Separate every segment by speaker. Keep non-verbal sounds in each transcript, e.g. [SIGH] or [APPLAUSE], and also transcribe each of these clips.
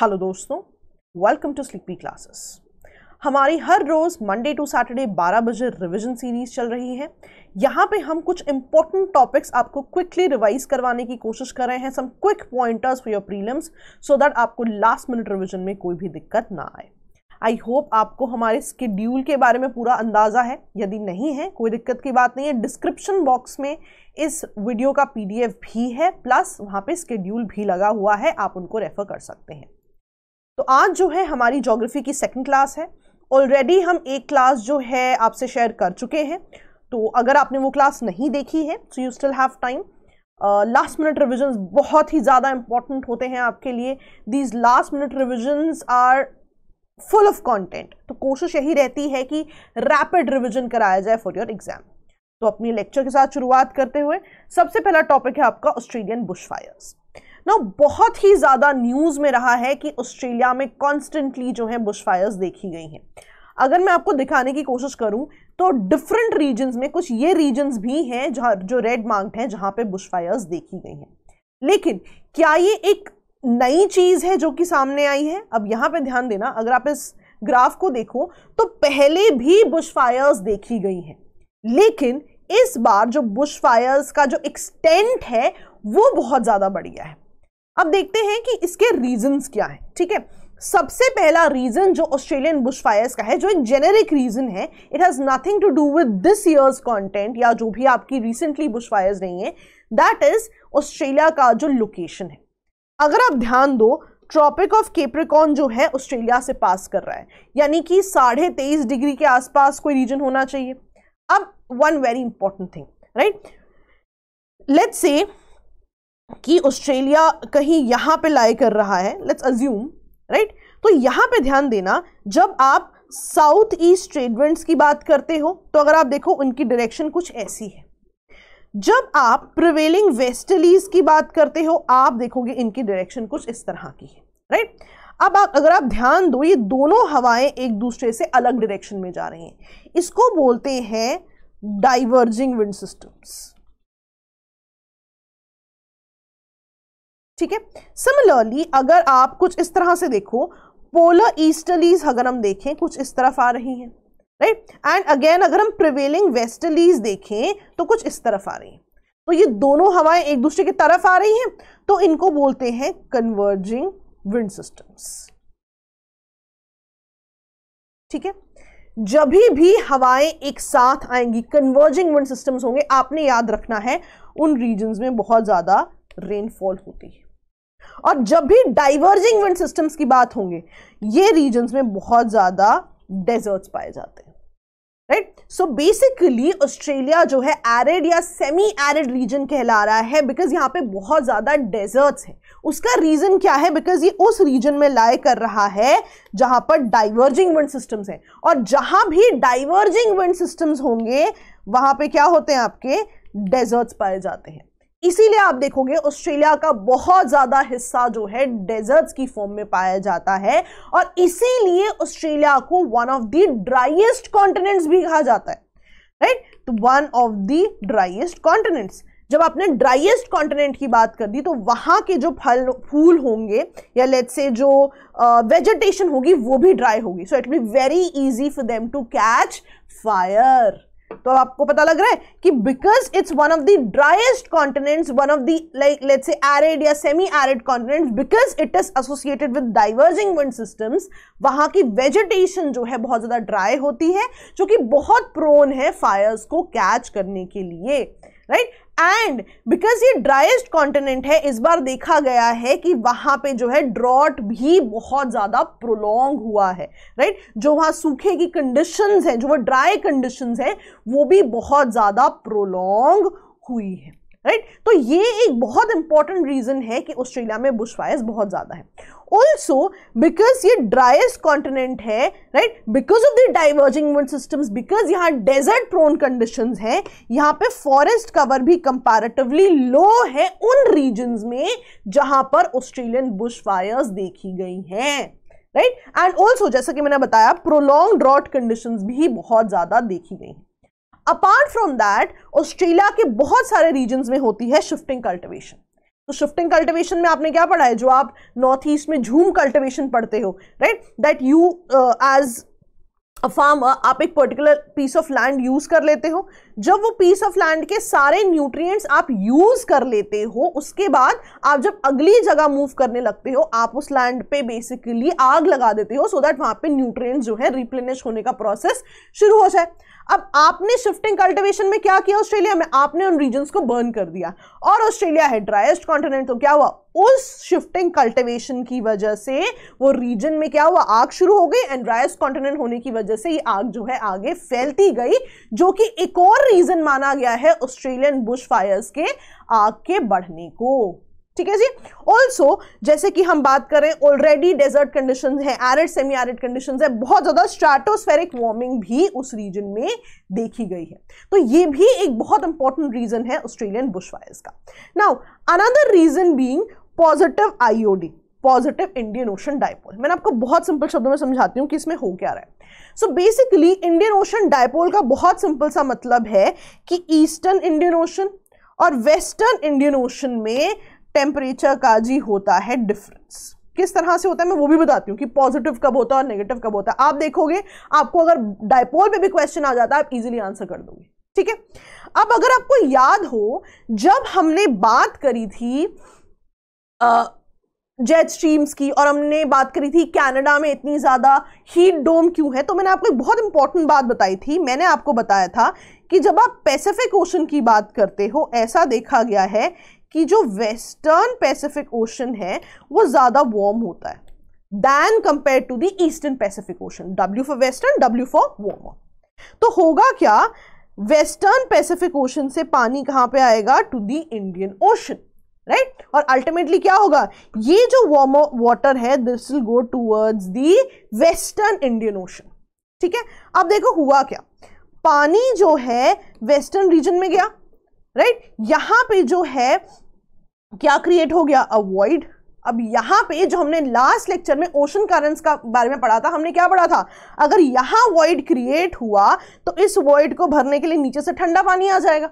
Speaker 1: Hello दोस्तों welcome to sleepy classes हमारी हर रोज़ मंडे टू सैटरडे 12 बजे रिवीजन सीरीज चल रही है यहाँ पे हम कुछ इंपॉर्टेंट टॉपिक्स आपको क्विकली रिवाइज करवाने की कोशिश कर रहे हैं some quick pointers for your prelims so that आपको लास्ट मिनट रिवीजन में कोई भी दिक्कत ना आए आई होप आपको हमारे स्केड्यूल के बारे में पूरा अंदाज़ा है यदि नहीं है कोई दिक्कत की बात नहीं है डिस्क्रिप्शन बॉक्स में इस वीडियो का पी भी है प्लस वहाँ पर स्केड्यूल भी लगा हुआ है आप उनको रेफ़र कर सकते हैं तो आज जो है हमारी जोग्राफ़ी की सेकेंड क्लास है ऑलरेडी हम एक क्लास जो है आपसे शेयर कर चुके हैं तो अगर आपने वो क्लास नहीं देखी है so you still have time last minute revisions बहुत ही ज़्यादा इंपॉर्टेंट होते हैं आपके लिए these last minute revisions are full of content तो कोशिश यही रहती है कि रैपिड रिविज़न कराया जाए फॉर योर एग्जाम तो अपनी लेक्चर के साथ शुरुआत करते हुए सबसे पहला टॉपिक है आपका ऑस्ट्रेलियन बुश फायर्स ना बहुत ही ज़्यादा न्यूज़ में रहा है कि ऑस्ट्रेलिया में कॉन्स्टेंटली जो है बुश फायर्स देखी गई हैं अगर मैं आपको दिखाने की कोशिश करूं तो डिफरेंट रीजन्स में कुछ ये रीजन्स भी हैं जहाँ जो रेड मार्क्ड हैं जहाँ पे बुश फायर्स देखी गई हैं लेकिन क्या ये एक नई चीज़ है जो कि सामने आई है अब यहाँ पे ध्यान देना अगर आप इस ग्राफ को देखो तो पहले भी बुश फायर्स देखी गई हैं लेकिन इस बार जो बुश फायर्स का जो एक्सटेंट है वो बहुत ज़्यादा बढ़ गया है अब देखते हैं कि इसके रीजंस क्या है ठीक है सबसे पहला रीजन जो ऑस्ट्रेलियन बुश फायर्स का है जो एक जेनेरिक रीजन है it has nothing to do with this year's content या जो भी आपकी रिसेंटली बुश फायर्स नहीं है दैट इज ऑस्ट्रेलिया का जो लोकेशन है अगर आप ध्यान दो ट्रॉपिक ऑफ केप्रिकॉन जो है ऑस्ट्रेलिया से पास कर रहा है यानी कि साढ़े तेईस डिग्री के आसपास कोई रीजन होना चाहिए अब one very important thing right let's say कि ऑस्ट्रेलिया कहीं यहाँ पे लाई कर रहा है लेट्स अज्यूम राइट तो यहाँ पे ध्यान देना जब आप साउथ ईस्ट ट्रेडवेंट्स की बात करते हो तो अगर आप देखो उनकी डायरेक्शन कुछ ऐसी है जब आप प्रिवेलिंग वेस्टलीज की बात करते हो आप देखोगे इनकी डायरेक्शन कुछ इस तरह की है राइट अब आप अगर आप ध्यान दो ये दोनों हवाएं एक दूसरे से अलग डायरेक्शन में जा रही हैं इसको बोलते हैं डाइवर्जिंग विंड सिस्टम्स ठीक है सिमिलरली अगर आप कुछ इस तरह से देखो पोलर ईस्टर्लीज अगर हम देखें कुछ इस तरफ आ रही हैं राइट एंड अगेन अगर हम प्रिवेलिंग वेस्टर्लीज देखें तो कुछ इस तरफ आ रही हैं तो ये दोनों हवाएं एक दूसरे की तरफ आ रही हैं तो इनको बोलते हैं कन्वर्जिंग विंड सिस्टम्स ठीक है जब भी हवाएं एक साथ आएंगी कन्वर्जिंग विंड सिस्टम्स होंगे आपने याद रखना है उन रीजन्स में बहुत ज़्यादा रेनफॉल होती है और जब भी डाइवर्जिंग विंड सिस्टम्स की बात होंगे ये रीजन्स में बहुत ज़्यादा डेजर्ट्स पाए जाते हैं राइट सो बेसिकली ऑस्ट्रेलिया जो है एरिड या सेमी एरिड रीजन कहला रहा है बिकॉज यहाँ पे बहुत ज़्यादा डेजर्ट्स है उसका रीज़न क्या है बिकॉज ये उस रीजन में लाए कर रहा है जहां पर डाइवर्जिंग विंड सिस्टम्स हैं और जहां भी डाइवर्जिंग विंड सिस्टम्स होंगे वहां पे क्या होते हैं आपके डेजर्ट्स पाए जाते हैं इसीलिए आप देखोगे ऑस्ट्रेलिया का बहुत ज़्यादा हिस्सा जो है डेजर्ट्स की फॉर्म में पाया जाता है और इसीलिए ऑस्ट्रेलिया को one of the driest continents भी कहा जाता है राइट तो one of the driest continents जब आपने ड्राइएस्ट कॉन्टिनेंट की बात कर दी तो वहां के जो फल फूल होंगे या लेट से जो वेजिटेशन uh, होगी वो भी ड्राई होगी so it be very easy for them to catch fire तो आपको पता लग रहा है कि because it's one of the driest continents one of the like let's say arid या semi arid continents because it is associated with diverging wind systems वहाँ की वेजिटेशन जो है बहुत ज़्यादा ड्राई होती है जो कि बहुत प्रोन है फायर्स को कैच करने के लिए राइट एंड बिकॉज ये ड्राइस्ट कॉन्टिनेंट है इस बार देखा गया है कि वहां पे जो है ड्रॉट भी बहुत ज़्यादा प्रोलोंग हुआ है राइट right? जो वहां सूखे की कंडीशन है जो वह ड्राई कंडीशन है वो भी बहुत ज़्यादा प्रोलोंग हुई है राइट right? तो ये एक बहुत इंपॉर्टेंट रीज़न है कि ऑस्ट्रेलिया में बुश बहुत ज़्यादा है ऑल्सो बिकॉज ये ड्राइस्ट कॉन्टिनेंट है right because of the diverging wind system because यहाँ डेजर्ट प्रोन कंडीशन है यहाँ पे फॉरेस्ट कवर भी कंपेरेटिवली लो है उन रीजन में जहां पर ऑस्ट्रेलियन बुश फायर्स देखी गई हैं राइट एंड ऑल्सो जैसा कि मैंने बताया प्रोलॉन्ग ड्रॉट कंडीशन भी बहुत ज़्यादा देखी गई अपार्ट फ्रॉम दैट ऑस्ट्रेलिया के बहुत सारे रीजन में होती है शिफ्टिंग कल्टिवेशन तो शिफ्टिंग कल्टिवेशन में आपने क्या पढ़ा है जो आप नॉर्थ ईस्ट में झूम कल्टिवेशन पढ़ते हो right that you as a farm आप एक particular piece of land use कर लेते हो जब वो पीस ऑफ लैंड के सारे न्यूट्रिएंट्स आप यूज कर लेते हो उसके बाद आप जब अगली जगह मूव करने लगते हो आप उस लैंड पे बेसिकली आग लगा देते हो सो दैट वहां पे न्यूट्रिएंट्स जो है रिप्लेनिश होने का प्रोसेस शुरू हो जाए अब आपने शिफ्टिंग कल्टिवेशन में क्या किया ऑस्ट्रेलिया में आपने उन रीजन को बर्न कर दिया और ऑस्ट्रेलिया है ड्राइस्ट कॉन्टिनेंट तो क्या हुआ उस शिफ्टिंग कल्टिवेशन की वजह से वो रीजन में क्या हुआ आग शुरू हो गई एंड ड्राइस्ट कॉन्टिनेंट होने की वजह से ये आग जो है आगे फैलती गई जो कि एक और रीजन माना गया है ऑस्ट्रेलियन बुश फायर्स के आग के बढ़ने को ठीक है जी ऑल्सो जैसे कि हम बात करें ऑलरेडी डेजर्ट कंडीशन है एरिड सेमी एरिड कंडीशन है बहुत ज़्यादा स्ट्राटोस्फेरिक वार्मिंग भी उस रीजन में देखी गई है तो ये भी एक बहुत इंपॉर्टेंट रीजन है ऑस्ट्रेलियन बुश फायर्स का now another region being positive IOD positive Indian Ocean dipole मैंने आपको बहुत सिंपल शब्दों में समझाती हूँ कि इसमें हो क्या रहा है so basically Indian Ocean dipole का बहुत सिंपल सा मतलब है कि ईस्टर्न इंडियन ओशन और वेस्टर्न इंडियन ओशन में टेम्परेचर का जी होता है डिफरेंस किस तरह से होता है मैं वो भी बताती हूँ कि पॉजिटिव कब होता है और नेगेटिव कब होता है आप देखोगे आपको अगर डायपोल पे भी क्वेश्चन आ जाता है आप इजीली आंसर कर दोगे ठीक है अब अगर आपको याद हो जब हमने बात करी थी जेट स्ट्रीम्स की और हमने बात करी थी कनाडा में इतनी ज़्यादा हीट डोम क्यों है तो मैंने आपको एक बहुत इंपॉर्टेंट बात बताई थी मैंने आपको बताया था कि जब आप पैसिफिक ओशन की बात करते हो ऐसा देखा गया है कि जो वेस्टर्न पैसिफिक ओशन है वो ज़्यादा वार्म होता है than compare to the eastern Pacific Ocean W for western W for warm तो होगा क्या वेस्टर्न पैसिफिक ओशन से पानी कहाँ पे आएगा to the Indian Ocean right और अल्टीमेटली क्या होगा ये जो वार्म वाटर है this will go towards the western Indian Ocean ठीक है अब देखो हुआ क्या पानी जो है वेस्टर्न रीजन में गया राइट right? यहां पे जो है क्या क्रिएट हो गया अवॉइड अब यहाँ पे जो हमने लास्ट लेक्चर में ओशन करंट्स का बारे में पढ़ा था हमने क्या पढ़ा था अगर यहाँ वॉइड क्रिएट हुआ तो इस वॉइड को भरने के लिए नीचे से ठंडा पानी आ जाएगा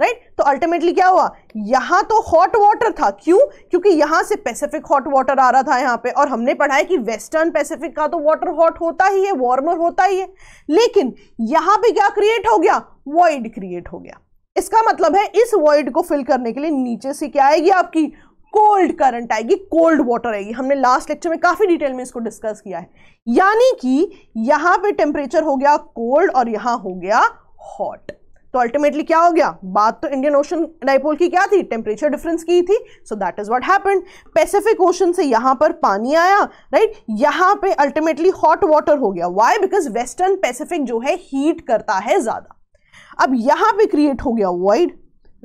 Speaker 1: राइट right? तो अल्टीमेटली क्या हुआ यहाँ तो हॉट वाटर था क्यों क्योंकि यहाँ से पैसिफिक हॉट वाटर आ रहा था यहाँ पे और हमने पढ़ा है कि वेस्टर्न पैसिफिक का तो वाटर हॉट होता ही है वार्मर होता ही है लेकिन यहाँ पे क्या क्रिएट हो गया वॉइड क्रिएट हो गया इसका मतलब है इस वॉइड को फिल करने के लिए नीचे से क्या आएगी आपकी कोल्ड करंट आएगी कोल्ड वाटर आएगी हमने लास्ट लेक्चर में काफ़ी डिटेल में इसको डिस्कस किया है यानी कि यहां पे टेम्परेचर हो गया कोल्ड और यहां हो गया हॉट तो अल्टीमेटली क्या हो गया बात तो इंडियन ओशन डाइपोल की क्या थी टेम्परेचर डिफरेंस की थी so that is what happen Pacific Ocean से यहां पर पानी आया राइट right? यहां पे अल्टीमेटली हॉट वाटर हो गया वाई बिकॉज वेस्टर्न पैसिफिक जो है हीट करता है ज़्यादा अब यहाँ पे क्रिएट हो गया वॉइड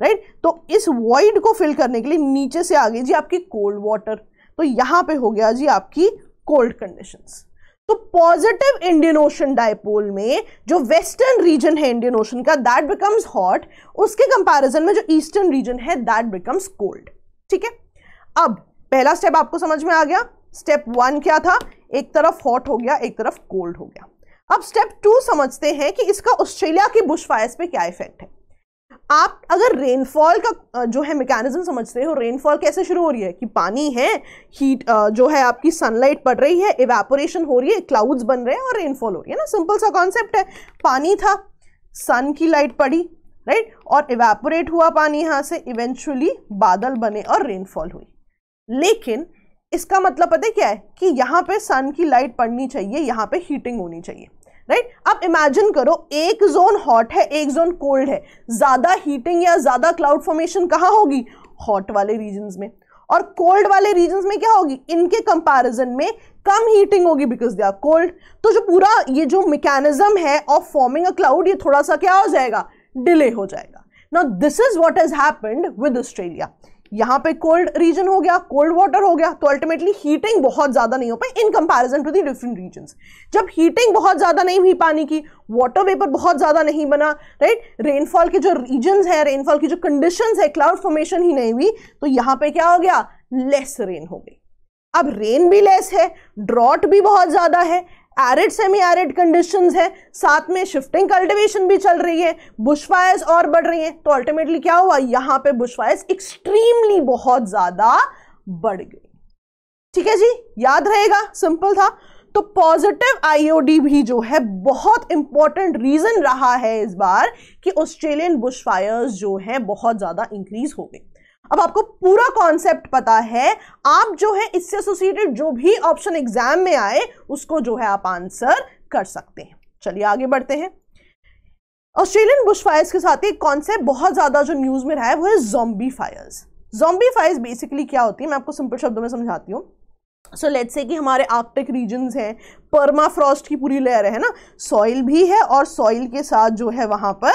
Speaker 1: राइट तो इस वॉइड को फिल करने के लिए नीचे से आ गई जी आपकी कोल्ड वाटर तो यहाँ पे हो गया जी आपकी कोल्ड कंडीशंस तो पॉजिटिव इंडियन ओशन डायपोल में जो वेस्टर्न रीजन है इंडियन ओशन का दैट बिकम्स हॉट उसके कंपैरिजन में जो ईस्टर्न रीजन है दैट बिकम्स कोल्ड ठीक है अब पहला स्टेप आपको समझ में आ गया स्टेप वन क्या था एक तरफ हॉट हो गया एक तरफ कोल्ड हो गया अब स्टेप टू समझते हैं कि इसका ऑस्ट्रेलिया के बुश फायर्स पे क्या इफेक्ट है आप अगर रेनफॉल का जो है मेकेनिज्म समझते हो रेनफॉल कैसे शुरू हो रही है कि पानी है हीट जो है आपकी सनलाइट पड़ रही है इवेपोरेशन हो रही है क्लाउड्स बन रहे हैं और रेनफॉल हो रही है ना सिंपल सा कॉन्सेप्ट है पानी था सन की लाइट पड़ी राइट और इवेपोरेट हुआ पानी यहाँ से इवेंचुअली बादल बने और रेनफॉल हुई लेकिन इसका मतलब पता है क्या है कि यहाँ पे सन की लाइट पड़नी चाहिए यहाँ पे हीटिंग होनी चाहिए राइट right? अब इमेजिन करो एक जोन हॉट है एक जोन कोल्ड है ज़्यादा हीटिंग या ज़्यादा क्लाउड फॉर्मेशन कहाँ होगी हॉट वाले रीजन्स में और कोल्ड वाले रीजन में क्या होगी इनके कंपैरिजन में कम हीटिंग होगी बिकॉज दे आर कोल्ड तो जो पूरा ये जो मैकेनिज्म है ऑफ फॉर्मिंग अ क्लाउड ये थोड़ा सा क्या हो जाएगा डिले हो जाएगा now this is what is happened with Australia यहाँ पे कोल्ड रीजन हो गया कोल्ड वाटर हो गया तो अल्टीमेटली हीटिंग बहुत ज़्यादा नहीं हो पाई in comparison to the different region जब हीटिंग बहुत ज़्यादा नहीं हुई पानी की वाटर वेपर बहुत ज़्यादा नहीं बना राइट रेनफॉल के जो रीजन है रेनफॉल की जो कंडीशन है क्लाउड फॉर्मेशन ही नहीं हुई तो यहाँ पे क्या हो गया लेस रेन हो गई अब रेन भी लेस है ड्रॉट भी बहुत ज़्यादा है एरिड सेमी एरिड कंडीशंस है साथ में शिफ्टिंग कल्टिवेशन भी चल रही है बुशफायर्स और बढ़ रही हैं तो अल्टीमेटली क्या हुआ यहाँ पे बुशफायर्स एक्सट्रीमली बहुत ज़्यादा बढ़ गई ठीक है जी याद रहेगा सिंपल था तो पॉजिटिव आईओडी भी जो है बहुत इंपॉर्टेंट रीजन रहा है इस बार कि ऑस्ट्रेलियन बुशफायर्स जो है बहुत ज़्यादा इंक्रीज हो गई अब आपको पूरा कॉन्सेप्ट पता है आप जो है इससे एसोसिएटेड जो भी ऑप्शन एग्जाम में आए उसको जो है आप आंसर कर सकते हैं चलिए आगे बढ़ते हैं ऑस्ट्रेलियन बुश फायर्स के साथ एक कॉन्सेप्ट बहुत ज्यादा जो न्यूज में रहा है वो है zombie fires zombie fires basically क्या होती है मैं आपको सिंपल शब्दों में समझाती हूँ सो लेट्स से कि हमारे आर्कटिक रीजन्स हैं परमा फ्रॉस्ट की पूरी लेयर है ना सॉइल भी है और सॉइल के साथ जो है वहाँ पर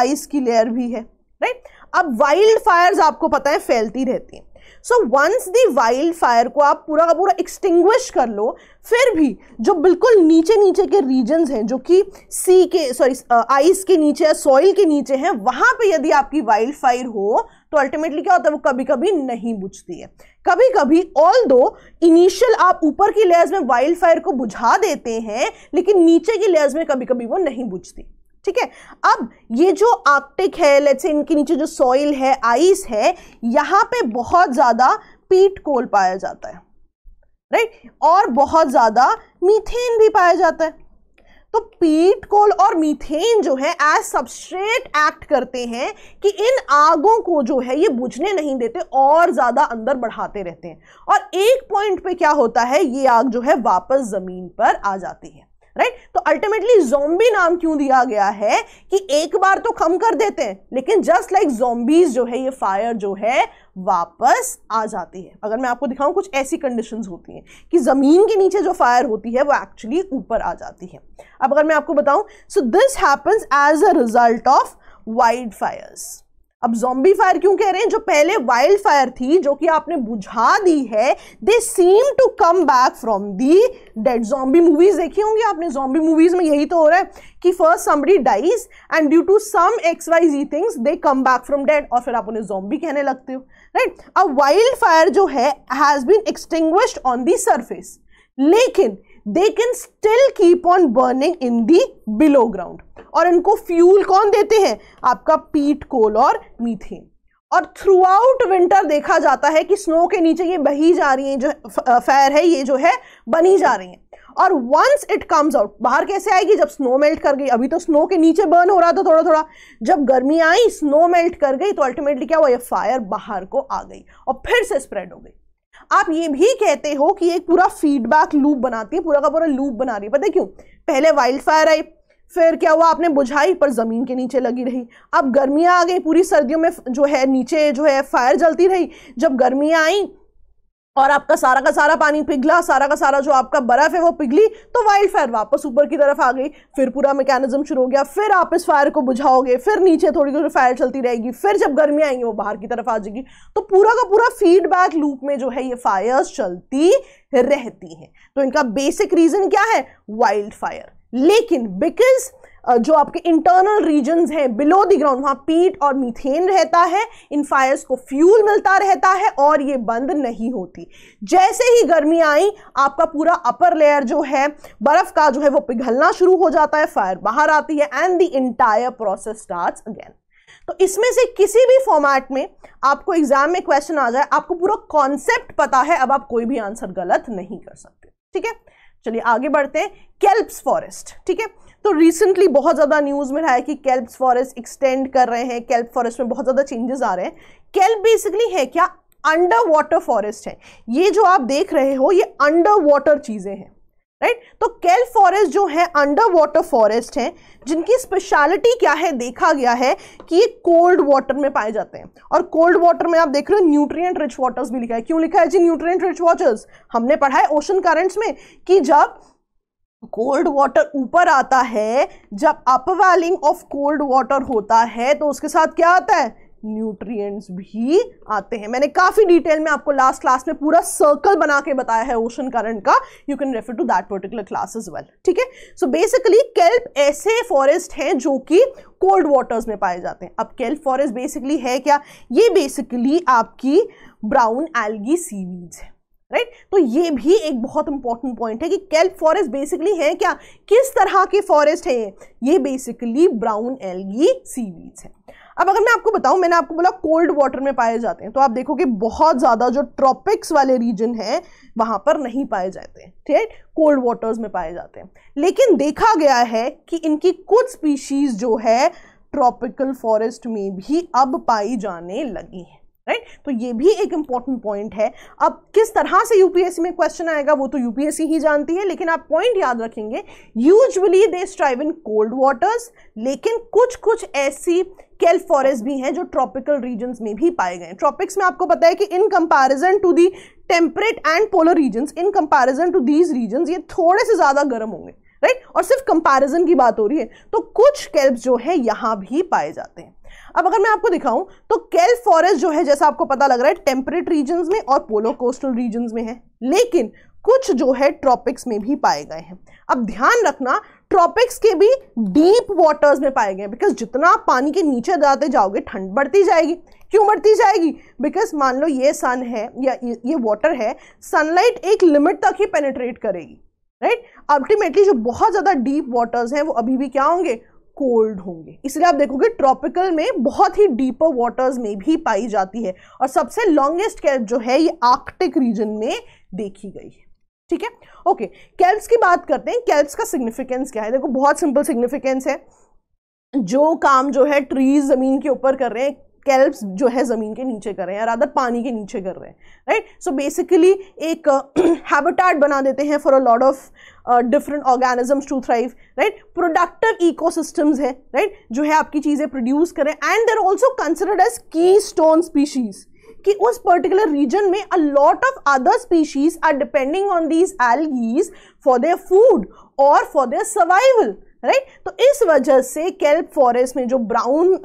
Speaker 1: आइस की लेयर भी है राइट अब वाइल्ड फायर्स आपको पता है फैलती रहती हैं so once the wild fire को आप पूरा का पूरा एक्सटिंग्विश कर लो फिर भी जो बिल्कुल नीचे नीचे के रीजन्स हैं जो कि सी के सॉरी आइस uh, के नीचे या सॉइल के नीचे हैं वहाँ पे यदि आपकी वाइल्ड फायर हो तो अल्टीमेटली क्या होता है वो कभी कभी नहीं बुझती है कभी कभी ऑल दो इनिशियल आप ऊपर की लेयर्स में वाइल्ड फायर को बुझा देते हैं लेकिन नीचे की लेयर्स में कभी कभी वो नहीं बुझती ठीक है अब ये जो आर्कटिक है लेट्स इनके नीचे जो सॉइल है आइस है यहाँ पे बहुत ज़्यादा पीट कोल पाया जाता है राइट और बहुत ज़्यादा मीथेन भी पाया जाता है तो पीट कोल और मीथेन जो है एज सबस्ट्रेट एक्ट करते हैं कि इन आगों को जो है ये बुझने नहीं देते और ज़्यादा अंदर बढ़ाते रहते हैं और एक पॉइंट पे क्या होता है ये आग जो है वापस ज़मीन पर आ जाती है राइट तो अल्टीमेटली जोम्बी नाम क्यों दिया गया है कि एक बार तो कम कर देते हैं लेकिन जस्ट लाइक जोम्बीज जो है ये फायर जो है वापस आ जाती है अगर मैं आपको दिखाऊं कुछ ऐसी कंडीशंस होती हैं कि ज़मीन के नीचे जो फायर होती है वो एक्चुअली ऊपर आ जाती है अब अगर मैं आपको बताऊं so this happens as a result of wild fires अब जॉम्बी फायर क्यों कह रहे हैं जो पहले वाइल्ड फायर थी जो कि आपने बुझा दी है they seem to come back from the dead zombie movies देखी होंगी आपने जॉम्बी मूवीज में यही तो हो रहा है कि first somebody dies and due to some X Y Z things they come back from dead और फिर आप उन्हें जॉम्बी कहने लगते हो राइट अब वाइल्ड फायर जो है has been extinguished on the surface लेकिन they can still keep on burning in the below ground और इनको फ्यूल कौन देते हैं आपका पीट कोल और मीथेन और थ्रू आउट विंटर देखा जाता है कि स्नो के नीचे ये बही जा रही है जो फायर है ये जो है बनी जा रही है और वंस इट कम्स आउट बाहर कैसे आएगी जब स्नो मेल्ट कर गई अभी तो स्नो के नीचे बर्न हो रहा था थोड़ा थोड़ा जब गर्मी आई स्नो मेल्ट कर गई तो अल्टीमेटली क्या हुआ ये फायर बाहर को आ गई और फिर से स्प्रेड हो गई आप ये भी कहते हो कि एक पूरा फीडबैक लूप बनाती है पूरा का पूरा लूप बना रही है पता है क्यों पहले वाइल्ड फायर आई फिर क्या हुआ आपने बुझाई पर ज़मीन के नीचे लगी रही अब गर्मियाँ आ गई पूरी सर्दियों में जो है नीचे जो है फायर जलती रही जब गर्मियाँ आई और आपका सारा का सारा पानी पिघला सारा का सारा जो आपका बर्फ है वो पिघली तो वाइल्ड फायर वापस ऊपर की तरफ आ गई फिर पूरा मैकेनिज्म शुरू हो गया फिर आप इस फायर को बुझाओगे फिर नीचे थोड़ी थोड़ी फायर चलती रहेगी फिर जब गर्मी आएंगी वो बाहर की तरफ आ जाएगी तो पूरा का पूरा फीडबैक लूप में जो है ये फायर चलती रहती हैं तो इनका बेसिक रीज़न क्या है वाइल्ड फायर लेकिन बिकॉज जो आपके इंटरनल रीजन हैं बिलो द ग्राउंड वहां पीट और मीथेन रहता है इन फायर्स को फ्यूल मिलता रहता है और ये बंद नहीं होती जैसे ही गर्मी आई आपका पूरा अपर लेयर जो है बर्फ का जो है वो पिघलना शुरू हो जाता है फायर बाहर आती है and the entire process start again तो इसमें से किसी भी फॉर्मेट में आपको एग्जाम में क्वेश्चन आ जाए आपको पूरा कॉन्सेप्ट पता है अब आप कोई भी आंसर गलत नहीं कर सकते ठीक है चलिए आगे बढ़ते हैं केल्प्स फॉरेस्ट ठीक है तो रिसेंटली बहुत ज़्यादा न्यूज़ में रहा है कि कैल्प फॉरेस्ट एक्सटेंड कर रहे हैं कैल्प फॉरेस्ट में बहुत ज़्यादा चेंजेस आ रहे हैं कैल्प बेसिकली है क्या अंडर वाटर फॉरेस्ट है ये जो आप देख रहे हो ये अंडर वाटर चीज़ें हैं राइट right? तो कैल फॉरेस्ट जो है अंडर वाटर फॉरेस्ट है जिनकी स्पेशलिटी क्या है देखा गया है कि ये कोल्ड वाटर में पाए जाते हैं और कोल्ड वाटर में आप देख रहे हो न्यूट्रिएंट रिच वाटर्स भी लिखा है क्यों लिखा है जी न्यूट्रिएंट रिच वाटर्स हमने पढ़ा है ओशन करंट्स में कि जब कोल्ड वाटर ऊपर आता है जब अपवेलिंग ऑफ कोल्ड वाटर होता है तो उसके साथ क्या आता है न्यूट्रिएंट्स भी आते हैं मैंने काफ़ी डिटेल में आपको लास्ट क्लास में पूरा सर्कल बना के बताया है ओशन करंट का you can refer to that particular class is well ठीक है सो बेसिकली केल्प ऐसे फॉरेस्ट हैं जो कि कोल्ड वाटर्स में पाए जाते हैं अब केल्प फॉरेस्ट बेसिकली है क्या ये बेसिकली आपकी ब्राउन एल्गी सीवीड्स है राइट right? तो ये भी एक बहुत इंपॉर्टेंट पॉइंट है कि कैल्प फॉरेस्ट बेसिकली है क्या किस तरह के फॉरेस्ट है ये बेसिकली ब्राउन एलगी सीवीड्स है अब अगर मैं आपको बताऊं मैंने आपको बोला कोल्ड वाटर में पाए जाते हैं तो आप देखोगे बहुत ज़्यादा जो ट्रॉपिक्स वाले रीजन है वहां पर नहीं पाए जाते ठीक कोल्ड वाटर्स में पाए जाते हैं लेकिन देखा गया है कि इनकी कुछ स्पीशीज़ जो है ट्रॉपिकल फॉरेस्ट में भी अब पाई जाने लगी है राइट तो ये भी एक इंपॉर्टेंट पॉइंट है अब किस तरह से यूपीएससी में क्वेश्चन आएगा वो तो यूपीएससी ही जानती है लेकिन आप पॉइंट याद रखेंगे usually they strive in cold waters लेकिन कुछ कुछ ऐसी केल फॉरेस्ट भी हैं जो ट्रॉपिकल रीजन्स में भी पाए गए ट्रॉपिक्स में आपको पता है कि in comparison to the temperate and polar regions in comparison to these regions ये थोड़े से ज़्यादा गर्म होंगे राइट और सिर्फ कंपैरिजन की बात हो रही है तो कुछ कैल्प जो है यहाँ भी पाए जाते हैं अब अगर मैं आपको दिखाऊं तो कैल फॉरेस्ट जो है जैसा आपको पता लग रहा है टेम्परेट रीजन में और पोलो कोस्टल रीजन में है लेकिन कुछ जो है ट्रॉपिक्स में भी पाए गए हैं अब ध्यान रखना ट्रॉपिक्स के भी डीप वाटर्स में पाए गए हैं बिकॉज जितना आप पानी के नीचे जाते जाओगे ठंड बढ़ती जाएगी क्यों बढ़ती जाएगी बिकॉज मान लो ये सन है या ये वाटर है सनलाइट एक लिमिट तक ही पेनेट्रेट करेगी राइट right? अल्टीमेटली जो बहुत ज़्यादा डीप वाटर्स हैं वो अभी भी क्या होंगे कोल्ड होंगे इसलिए आप देखोगे ट्रॉपिकल में बहुत ही डीपर वाटर्स में भी पाई जाती है और सबसे लॉन्गेस्ट कैल्प जो है ये आर्कटिक रीजन में देखी गई है ठीक है ओके कैल्प्स की बात करते हैं कैल्प्स का सिग्निफिकेंस क्या है देखो बहुत सिंपल सिग्निफिकेंस है जो काम जो है ट्रीज ज़मीन के ऊपर कर रहे हैं कैल्प जो है ज़मीन के नीचे कर रहे हैं अदर पानी के नीचे कर रहे हैं राइट सो बेसिकली एक हैबिटाट uh, [CLEARS THROAT] बना देते हैं for a lot of different organisms to thrive right productive ecosystems है राइट right? जो है आपकी चीज़ें प्रोड्यूस करें and they also considered as keystone species कि उस पर्टिकुलर रीजन में a lot of other species are depending on these algaes for their food और फॉर देयर सर्वाइवल राइट तो इस वजह से केल्प फॉरेस्ट में जो ब्राउन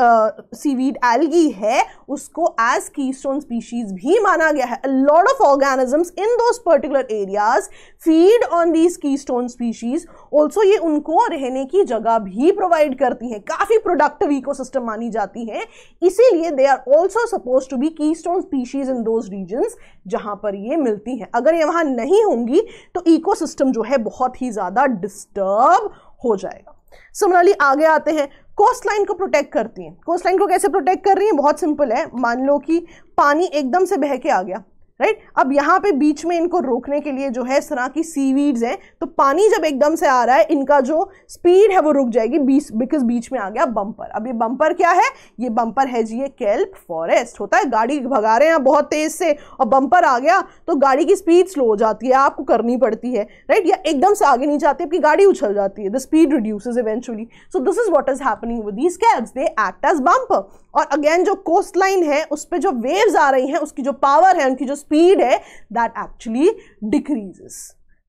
Speaker 1: सीवीड एल्गी है उसको एज की स्टोन स्पीशीज भी माना गया है lot of organisms in those particular areas feed on these keystone species also ये उनको रहने की जगह भी प्रोवाइड करती है काफ़ी प्रोडक्टिव इकोसिस्टम मानी जाती है इसीलिए they are also suppose to be keystone species in those regions जहाँ पर ये मिलती हैं अगर ये वहाँ नहीं होंगी तो इकोसिस्टम जो है बहुत ही ज़्यादा डिस्टर्ब हो जाएगा सिमिलरली आगे आते हैं कोस्ट लाइन को प्रोटेक्ट करती हैं कोस्ट लाइन को कैसे प्रोटेक्ट कर रही हैं बहुत सिंपल है मान लो कि पानी एकदम से बह के आ गया राइट right? अब यहाँ पे बीच में इनको रोकने के लिए जो है इस तरह की सीवीड्स हैं तो पानी जब एकदम से आ रहा है इनका जो स्पीड है वो रुक जाएगी बीस बिकॉज बीच में आ गया बम्पर अब ये बम्पर क्या है ये बम्पर है जी ये केल्प फॉरेस्ट होता है गाड़ी भगा रहे हैं बहुत तेज से और बम्पर आ गया तो गाड़ी की स्पीड स्लो हो जाती है आपको करनी पड़ती है राइट right? या एकदम से आगे नहीं जाती आपकी गाड़ी उछल जाती है the speed reduce eventually so this is what is happening with these kelp they act as bumper और अगेन जो कोस्ट लाइन है उस पर जो वेव्स आ रही हैं उसकी जो पावर है उनकी जो स्पीड है दैट एक्चुअली डिक्रीजेस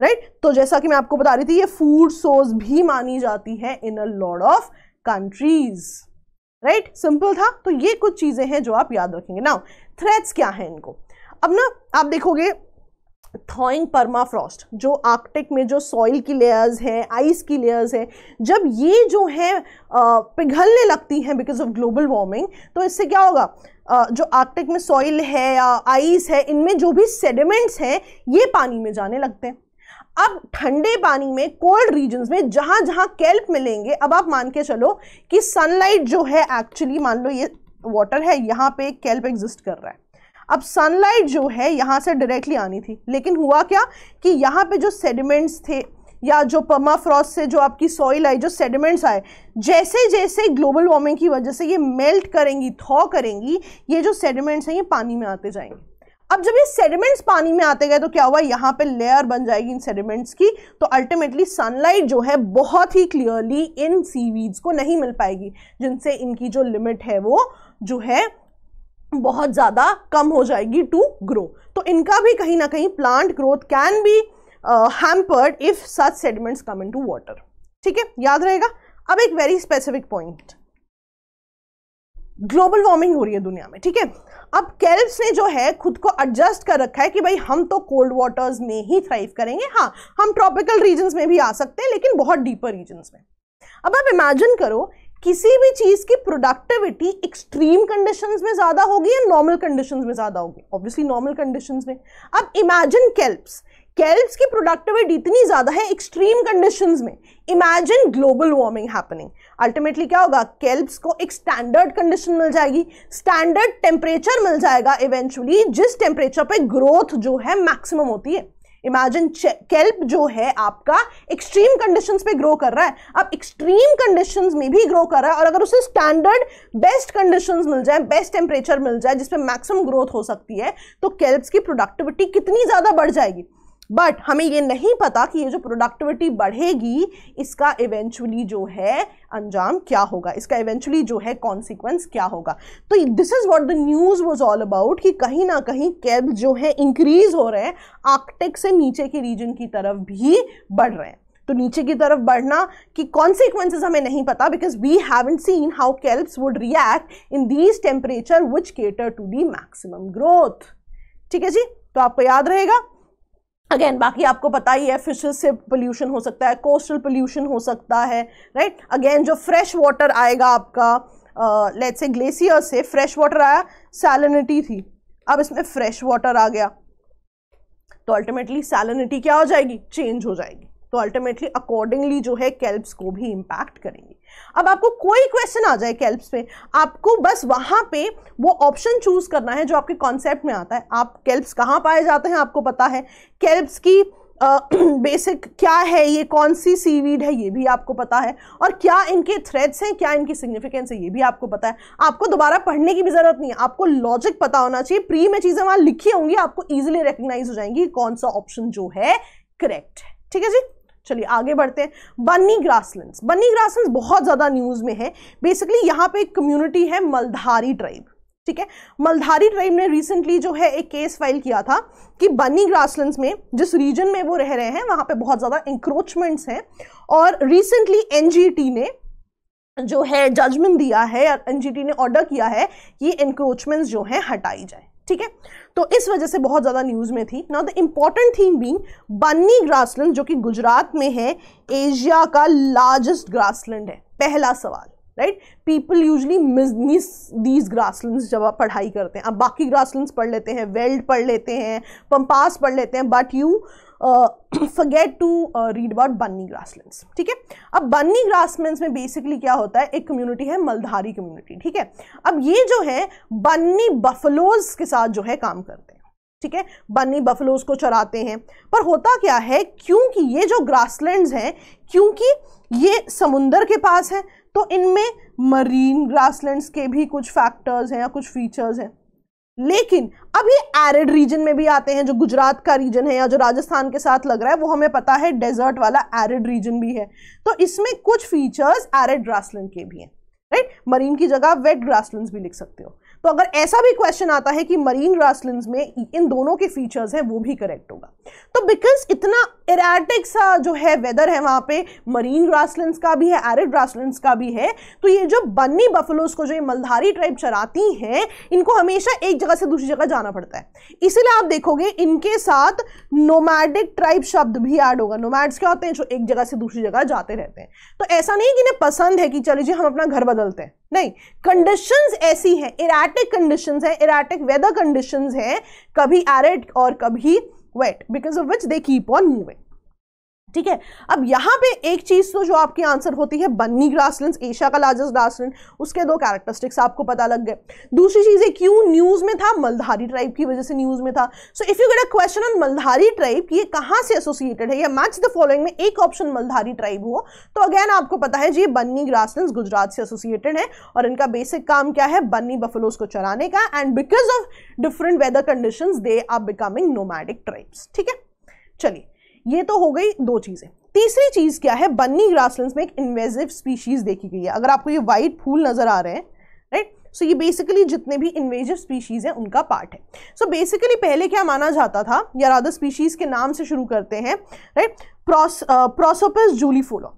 Speaker 1: राइट तो जैसा कि मैं आपको बता रही थी ये फूड सोर्स भी मानी जाती है in a lot of countries right simple था तो ये कुछ चीज़ें हैं जो आप याद रखेंगे ना थ्रेट्स क्या हैं इनको अब ना आप देखोगे थॉइंग परमाफ्रॉस्ट जो आर्कटिक में जो सॉइल की लेयर्स हैं आइस की लेयर्स हैं जब ये जो है पिघलने लगती हैं बिकॉज ऑफ ग्लोबल वार्मिंग तो इससे क्या होगा जो आर्कटिक में सॉइल है या आइस है इनमें जो भी सेडिमेंट्स हैं ये पानी में जाने लगते हैं अब ठंडे पानी में कोल्ड रीजन्स में जहाँ जहाँ कैल्प मिलेंगे अब आप मान के चलो कि सनलाइट जो है एक्चुअली मान लो ये वाटर है यहाँ पे कैल्प एग्जिस्ट कर रहा है अब सनलाइट जो है यहाँ से डायरेक्टली आनी थी लेकिन हुआ क्या कि यहाँ पे जो सेडिमेंट्स थे या जो परमाफ्रॉस्ट से जो आपकी सॉइल आई जो सेडिमेंट्स आए जैसे जैसे ग्लोबल वार्मिंग की वजह से ये मेल्ट करेंगी थॉ करेंगी ये जो सेडिमेंट्स हैं ये पानी में आते जाएंगे अब जब ये सेडिमेंट्स पानी में आते गए तो क्या हुआ यहाँ पे लेयर बन जाएगी इन सेडिमेंट्स की तो अल्टीमेटली सनलाइट जो है बहुत ही क्लियरली इन सीवीड्स को नहीं मिल पाएगी जिनसे इनकी जो लिमिट है वो जो है बहुत ज़्यादा कम हो जाएगी टू ग्रो तो इनका भी कहीं ना कहीं plant growth can be hampered if such sediments come into water ठीक है याद रहेगा अब एक very specific point global warming हो रही है दुनिया में ठीक है अब कैल्प्स ने जो है खुद को एडजस्ट कर रखा है कि भाई हम तो कोल्ड वाटर्स में ही थ्राइव करेंगे हाँ हम ट्रॉपिकल रीजन्स में भी आ सकते हैं लेकिन बहुत डीपर रीजन्स में अब आप इमेजिन करो किसी भी चीज़ की प्रोडक्टिविटी एक्सट्रीम कंडीशंस में ज़्यादा होगी या नॉर्मल कंडीशंस में ज़्यादा होगी ऑब्वियसली नॉर्मल कंडीशंस में अब इमेजिन केल्प्स केल्प्स की प्रोडक्टिविटी इतनी ज़्यादा है एक्सट्रीम कंडीशंस में imagine global warming happening ultimately क्या होगा केल्प्स को एक स्टैंडर्ड कंडीशन मिल जाएगी स्टैंडर्ड टेम्परेचर मिल जाएगा इवेंचुअली जिस टेम्परेचर पे ग्रोथ जो है मैक्सिमम होती है इमेजिन केल्प जो है आपका एक्सट्रीम कंडीशन पे ग्रो कर रहा है अब एक्सट्रीम कंडीशन में भी ग्रो कर रहा है और अगर उसे स्टैंडर्ड बेस्ट कंडीशन मिल जाए बेस्ट टेम्परेचर मिल जाए जिसमें मैक्सिमम ग्रोथ हो सकती है तो केल्प्स की प्रोडक्टिविटी कितनी ज़्यादा बढ़ जाएगी बट हमें ये नहीं पता कि ये जो प्रोडक्टिविटी बढ़ेगी इसका इवेंचुअली जो है अंजाम क्या होगा इसका इवेंचुअली जो है कॉन्सिक्वेंस क्या होगा तो this is what the news was all about कि कहीं ना कहीं कैब जो है इंक्रीज हो रहे हैं आर्कटिक से नीचे के रीजन की तरफ भी बढ़ रहे हैं तो नीचे की तरफ बढ़ना कि कॉन्सिक्वेंसेज हमें नहीं पता because we have seen how kelps would react in these temperature which cater to the maximum growth ठीक है जी तो आपको याद रहेगा अगेन बाकी आपको पता ही है फिशेज से पोल्यूशन हो सकता है कोस्टल पोल्यूशन हो सकता है राइट right? अगेन जो फ्रेश वाटर आएगा आपका लेट से ग्लेशियर से फ्रेश वाटर आया सैलिनिटी थी अब इसमें फ्रेश वाटर आ गया तो अल्टीमेटली सैलिनिटी क्या हो जाएगी चेंज हो जाएगी तो अल्टीमेटली अकॉर्डिंगली जो है कैल्प्स को भी इम्पैक्ट करेंगे अब आपको कोई क्वेश्चन आ जाए कैल्प्स पे आपको बस वहां पे वो ऑप्शन चूज करना है जो आपके कॉन्सेप्ट में आता है आप कैल्प्स कहाँ पाए जाते हैं आपको पता है कैल्प्स की बेसिक uh, [CLEARS THROAT] क्या है ये कौन सी सीवीड है ये भी आपको पता है और क्या इनके थ्रेड्स हैं क्या इनकी सिग्निफिकेंस है ये भी आपको पता है आपको दोबारा पढ़ने की भी ज़रूरत नहीं है आपको लॉजिक पता होना चाहिए प्री में चीज़ें वहां लिखी होंगी आपको ईजिली रिकग्नाइज हो जाएंगी कौन सा ऑप्शन जो है करेक्ट है ठीक है जी चलिए आगे बढ़ते हैं बनी ग्रासलैंड्स बनी ग्रासलैंड्स बहुत ज़्यादा न्यूज़ में है बेसिकली यहाँ पे एक कम्युनिटी है मलधारी ट्राइब ठीक है मलधारी ट्राइब ने रिसेंटली जो है एक केस फाइल किया था कि बनी ग्रासलैंड्स में जिस रीजन में वो रह रहे हैं वहाँ पे बहुत ज़्यादा इंक्रोचमेंट्स हैं और रिसेंटली एन ने जो है जजमेंट दिया है एनजीटी ने ऑर्डर किया है कि इंक्रोचमेंट्स जो हैं हटाई जाए ठीक है तो इस वजह से बहुत ज़्यादा न्यूज़ में थी now the important thing being Banni grassland जो कि गुजरात में है एशिया का लार्जेस्ट ग्रासलैंड है पहला सवाल right people usually miss these grassland जब आप पढ़ाई करते हैं आप बाकी ग्रासलैंड पढ़ लेते हैं वेल्ड पढ़ लेते हैं पंपास पढ़ लेते हैं but you forget to read about Banni land ठीक है अब बन्नी लैंड में बेसिकली क्या होता है एक कम्युनिटी है मलधारी कम्युनिटी ठीक है अब ये जो है बन्नी बफलोज के साथ जो है काम करते हैं ठीक है बन्नी बफलोज को चराते हैं पर होता क्या है क्योंकि ये जो ग्रासलैंड्स हैं क्योंकि ये समुंदर के पास है तो इनमें मरीन ग्रासलैंड्स के भी कुछ फैक्टर्स हैं या कुछ फीचर्स हैं लेकिन अब ये एरिड रीजन में भी आते हैं जो गुजरात का रीजन है या जो राजस्थान के साथ लग रहा है वो हमें पता है डेजर्ट वाला एरिड रीजन भी है तो इसमें कुछ फीचर्स एरिड ग्रासलैंड के भी हैं राइट मरीन की जगह वेट ग्रासलैंड भी लिख सकते हो तो अगर ऐसा भी क्वेश्चन आता है कि मरीन ग्रासलैंड में इन दोनों के फीचर्स हैं वो भी करेक्ट होगा तो बिकॉज इतना इराटिक सा जो है वेदर है वहाँ पे मरीन ग्रासलैंड का भी है एरिड ग्रासलैंड का भी है तो ये जो बन्नी बफलोज को जो ये मलधारी ट्राइब चराती हैं इनको हमेशा एक जगह से दूसरी जगह जाना पड़ता है इसीलिए आप देखोगे इनके साथ नोमैडिक ट्राइब शब्द भी ऐड होगा नोमैड्स क्या होते हैं जो एक जगह से दूसरी जगह जाते रहते हैं तो ऐसा नहीं कि इन्हें पसंद है कि चलिए जी हम अपना घर बदलते हैं नहीं कंडीशंस ऐसी हैं इराटिक कंडीशंस हैं इराटिक वेदर कंडीशंस हैं कभी एरिड और कभी wet because of which they keep on moving ठीक है अब यहाँ पे एक चीज़ तो जो आपकी आंसर होती है बन्नी ग्रासलैंड एशिया का लार्जेस्ट ग्रासलैंड उसके दो कैरेक्टरिस्टिक्स आपको पता लग गए दूसरी चीज़ है क्यों न्यूज़ में था मलधारी ट्राइब की वजह से न्यूज़ में था so if you get a question on Maldhari tribe कि ये कहाँ से एसोसिएटेड है या मैच द फॉलोइंग में एक ऑप्शन मल्धारी ट्राइब हुआ तो अगेन आपको पता है जी बन्नी ग्रासलैंड गुजरात से एसोसिएटेड है और इनका बेसिक काम क्या है बन्नी बफलोज को चराने का and because of different weather condition they are becoming nomadic tribes ठीक है चलिए ये तो हो गई दो चीज़ें तीसरी चीज़ क्या है बन्नी ग्रासलैंड्स में एक इन्वेजिव स्पीशीज़ देखी गई है अगर आपको ये वाइट फूल नज़र आ रहे हैं राइट सो ये बेसिकली जितने भी इन्वेजिव स्पीशीज़ हैं उनका पार्ट है सो so बेसिकली पहले क्या माना जाता था या राधा स्पीशीज़ के नाम से शुरू करते हैं right pros prosopis juliflora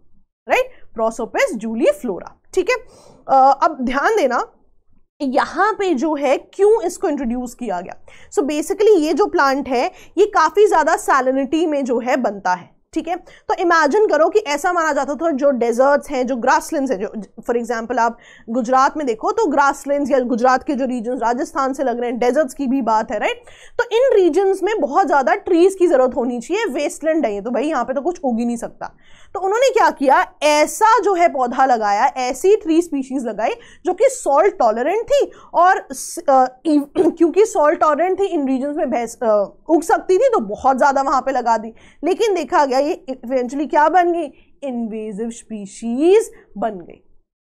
Speaker 1: right prosopis juliflora ठीक है uh, अब ध्यान देना यहाँ पे जो है क्यों इसको इंट्रोड्यूस किया गया सो so बेसिकली ये जो प्लांट है ये काफ़ी ज़्यादा सैलिनिटी में जो है बनता है ठीक है तो इमेजिन करो कि ऐसा माना जाता था जो डेजर्ट्स हैं जो ग्रासलैंड्स हैं जो फॉर एग्जांपल आप गुजरात में देखो तो ग्रासलैंड्स या गुजरात के जो रीजन राजस्थान से लग रहे हैं डेजर्ट्स की भी बात है राइट तो इन रीजन्स में बहुत ज़्यादा ट्रीज़ की ज़रूरत होनी चाहिए वेस्टलैंड है ये तो भाई यहाँ पे तो कुछ उग ही नहीं सकता तो उन्होंने क्या किया ऐसा जो है पौधा लगाया ऐसी ट्री स्पीशीज लगाई जो कि सॉल्ट टॉलरेंट थी और [CLEARS THROAT] क्योंकि सॉल्ट टॉलरेंट थी इन रीजन में भैंस उग सकती थी तो बहुत ज़्यादा वहाँ पर लगा दी लेकिन देखा गया ये इवेंचुअली क्या बन गई इन्वेजिव स्पीशीज बन गई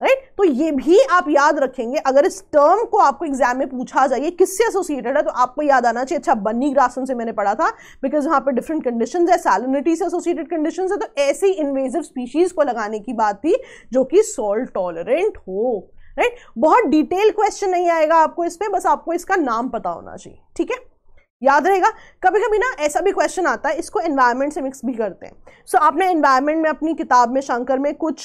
Speaker 1: राइट तो ये भी आप याद रखेंगे अगर इस टर्म को आपको एग्जाम में पूछा जाए किससे एसोसिएटेड है तो आपको याद आना चाहिए अच्छा बनी ग्रासन से मैंने पढ़ा था बिकॉज यहाँ पे डिफरेंट कंडीशंस है सैलिनिटी से एसोसिएटेड कंडीशन है तो ऐसी इन्वेजिव स्पीशीज को लगाने की बात थी जो कि सॉल्ट टॉलरेंट हो राइट right? बहुत डिटेल क्वेश्चन नहीं आएगा आपको इस पर बस आपको इसका नाम पता होना चाहिए ठीक है याद रहेगा कभी कभी ना ऐसा भी क्वेश्चन आता है इसको एनवायरनमेंट से मिक्स भी करते हैं सो so, आपने एनवायरनमेंट में अपनी किताब में शंकर में कुछ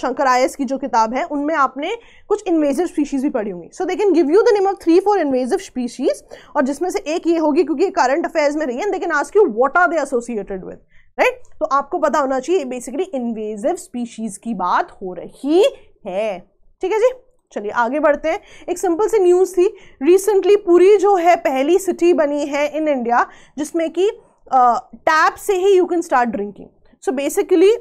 Speaker 1: शंकर आई की जो किताब है उनमें आपने कुछ इन्वेजिव स्पीशीज़ भी पढ़ी होंगी so they can give you the name of three four invasive species और जिसमें से एक ये होगी क्योंकि करंट अफेयर्स में रही है लेकिन आज Q you what are they associated with right तो आपको पता होना चाहिए बेसिकली इन्वेजिव स्पीशीज़ की बात हो रही है ठीक है जी चलिए आगे बढ़ते हैं एक सिंपल सी न्यूज़ थी रिसेंटली पूरी जो है पहली सिटी बनी है इन इंडिया जिसमें कि टैप से ही you can start drinking so basically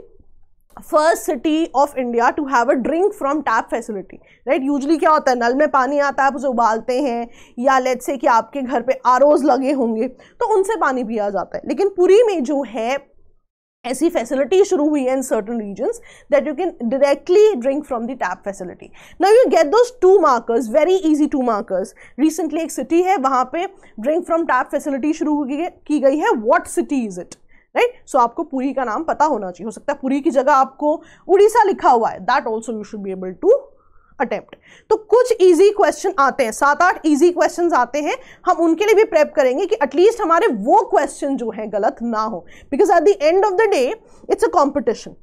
Speaker 1: first city of India to have a drink from tap facility right usually क्या होता है नल में पानी आता है आप उसे उबालते हैं या लेट से कि आपके घर पे आर लगे होंगे तो उनसे पानी पिया जाता है लेकिन पूरी में जो है ऐसी फैसिलिटी शुरू हुई है in certain region that you can directly drink from the tap facility now you get those two markers very easy two markers recently एक सिटी है वहाँ पे ड्रिंक फ्रॉम टैप फैसिलिटी शुरू की गई है what city is it right right? So so, आपको पुरी का नाम पता होना चाहिए हो सकता है पूरी की जगह आपको उड़ीसा लिखा हुआ है that also you should be able to attempt तो कुछ इजी क्वेश्चन आते हैं सात आठ इजी क्वेश्चन आते हैं हम उनके लिए भी प्रेप करेंगे कि एटलीस्ट हमारे वो क्वेश्चन जो है गलत ना हो because at the end of the day it's a competition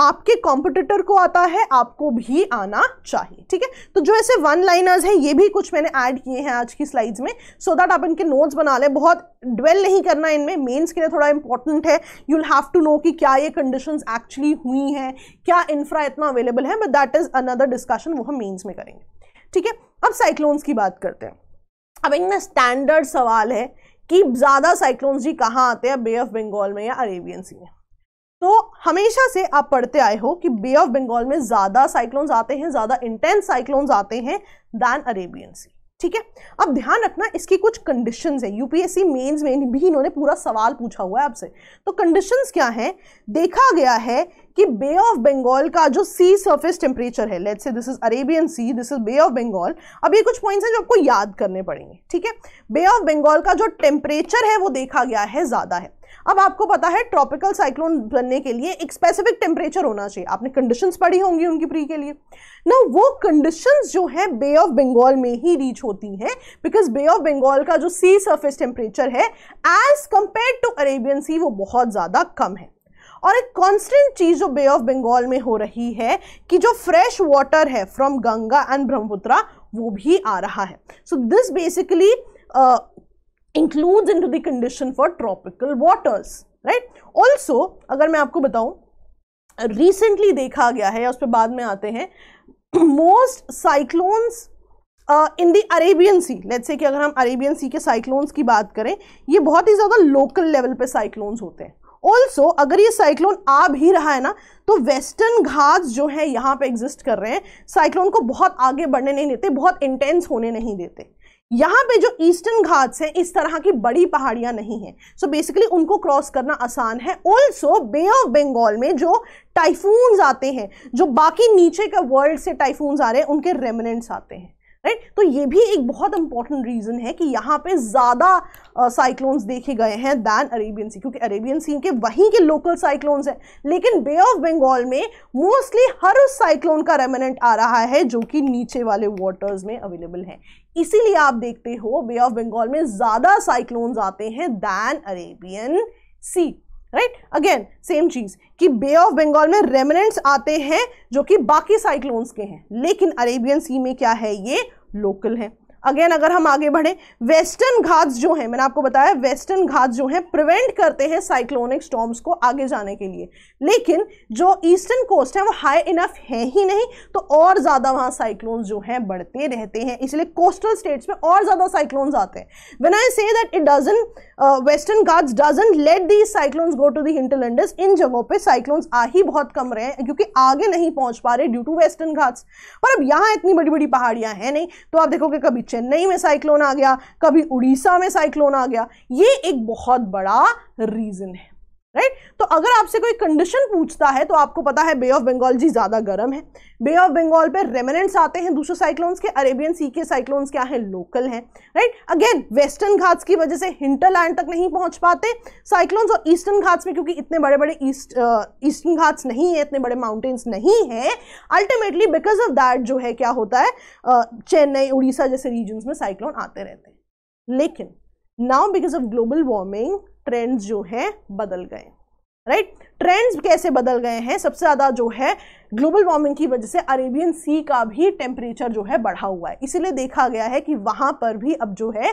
Speaker 1: आपके कॉम्पिटिटर को आता है आपको भी आना चाहिए ठीक है तो जो ऐसे वन लाइनर्स हैं ये भी कुछ मैंने ऐड किए हैं आज की स्लाइड्स में सो so दैट आप इनके नोट्स बना लें बहुत ड्वेल नहीं करना इनमें मेंस के लिए थोड़ा इंपॉर्टेंट है you will have to know कि क्या ये कंडीशंस एक्चुअली हुई हैं क्या इंफ्रा इतना अवेलेबल है but that is another discussion वो हम मेन्स में करेंगे ठीक है अब साइक्लोन्स की बात करते हैं अब इनमें स्टैंडर्ड सवाल है कि ज़्यादा साइक्लोन्स जी कहाँ आते हैं बे ऑफ बंगाल में या अरेबियन सी में तो हमेशा से आप पढ़ते आए हो कि बे ऑफ बंगाल में ज़्यादा साइक्लोन्स आते हैं ज़्यादा इंटेंस साइक्लोन्स आते हैं दैन अरेबियन सी ठीक है अब ध्यान रखना इसकी कुछ कंडीशंस है यूपीएससी मेंस में भी इन्होंने पूरा सवाल पूछा हुआ है आपसे तो कंडीशंस क्या हैं देखा गया है कि बे ऑफ बंगाल का जो सी सरफेस टेम्परेचर है let's say this is Arabian sea this is bay of Bengal अब ये कुछ पॉइंट्स हैं जो आपको याद करने पड़ेंगे ठीक है बे ऑफ बंगाल का जो टेम्परेचर है वो देखा गया है ज़्यादा है अब आपको पता है ट्रॉपिकल साइक्लोन बनने के लिए एक स्पेसिफिक टेम्परेचर होना चाहिए आपने कंडीशंस पढ़ी होंगी उनकी प्री के लिए ना वो कंडीशंस जो है बे ऑफ बंगाल में ही रीच होती हैं बिकॉज बे ऑफ बंगाल का जो सी सर्फेस टेम्परेचर है as compared to Arabian sea वो बहुत ज़्यादा कम है और एक कांस्टेंट चीज़ जो बे ऑफ बंगाल में हो रही है कि जो फ्रेश वाटर है फ्रॉम गंगा एंड ब्रह्मपुत्रा वो भी आ रहा है so this basically includes into the condition for tropical waters right also अगर मैं आपको बताऊं रिसेंटली देखा गया है उस पर बाद में आते हैं most cyclones in the Arabian sea let's say कि अगर हम अरेबियन सी के साइक्लोन्स की बात करें ये बहुत ही ज़्यादा लोकल लेवल पे साइक्लोन्स होते हैं ऑल्सो अगर ये साइक्लोन आ भी रहा है ना तो वेस्टर्न घाट्स जो है यहाँ पे एग्जिस्ट कर रहे हैं साइक्लोन को बहुत आगे बढ़ने नहीं देते बहुत इंटेंस होने नहीं देते यहाँ पे जो ईस्टर्न घाट्स हैं इस तरह की बड़ी पहाड़ियाँ नहीं हैं सो बेसिकली उनको क्रॉस करना आसान है ऑल्सो बे ऑफ बंगाल में जो टाइफून्स आते हैं जो बाकी नीचे के वर्ल्ड से टाइफून्स आ रहे हैं उनके रेमिनेंट्स आते हैं राइट right? तो ये भी एक बहुत इंपॉर्टेंट रीज़न है कि यहाँ पे ज़्यादा साइक्लोन्स देखे गए हैं दैन अरेबियन सी क्योंकि अरेबियन सी के वहीं के लोकल साइक्लोन्स हैं लेकिन बे ऑफ बंगाल में मोस्टली हर उस साइक्लोन का रेमिनेंट आ रहा है जो कि नीचे वाले वाटर्स में अवेलेबल है इसीलिए आप देखते हो बे ऑफ बंगाल में ज़्यादा साइक्लोन्स आते हैं than Arabian sea right again same चीज़ कि बे ऑफ बंगाल में रेमिनेंट्स आते हैं जो कि बाकी साइक्लोन्स के हैं लेकिन अरेबियन सी में क्या है ये लोकल है अगेन अगर हम आगे बढ़े वेस्टर्न घाट्स जो हैं मैंने आपको बताया वेस्टर्न घाट्स जो हैं प्रिवेंट करते हैं साइक्लोनिक स्टॉम्स को आगे जाने के लिए लेकिन जो ईस्टर्न कोस्ट है वो हाई इनफ है ही नहीं तो और ज़्यादा वहाँ साइक्लोन्स जो हैं बढ़ते रहते हैं इसलिए कोस्टल स्टेट्स में और ज़्यादा साइक्लोन्स आते हैं when I say that it doesn't Western Ghats doesn't let these cyclones go to the hinterlands इन जगहों पर साइक्लोन्स आ ही बहुत कम रहे हैं क्योंकि आगे नहीं पहुँच पा रहे ड्यू टू वेस्टर्न घाट्स पर अब यहाँ इतनी बड़ी बड़ी पहाड़ियाँ हैं नहीं तो आप देखोगे कभी चेन्नई में साइक्लोन आ गया कभी उड़ीसा में साइक्लोन आ गया ये एक बहुत बड़ा रीज़न है राइट right? तो अगर आपसे कोई कंडीशन पूछता है तो आपको पता है बे ऑफ बंगाल जी ज़्यादा गर्म है बे ऑफ बंगाल पे रेमिनेंट्स आते हैं दूसरे साइक्लोन्स के अरेबियन सी के साइक्लोन्स क्या हैं लोकल हैं राइट अगेन वेस्टर्न घाट्स की वजह से हिंटरलैंड तक नहीं पहुंच पाते साइक्लोन्स और ईस्टर्न घाट्स में क्योंकि इतने बड़े बड़े ईस्ट ईस्टर्न घाट्स नहीं है इतने बड़े माउंटेन्स नहीं हैं अल्टीमेटली बिकॉज ऑफ दैट जो है क्या होता है चेन्नई उड़ीसा जैसे रीजन्स में साइक्लोन आते रहते हैं लेकिन now because of global warming trends जो हैं बदल गए राइट right? ट्रेंड्स कैसे बदल गए हैं सबसे ज़्यादा जो है ग्लोबल वार्मिंग की वजह से अरेबियन सी का भी टेम्परेचर जो है बढ़ा हुआ है इसीलिए देखा गया है कि वहां पर भी अब जो है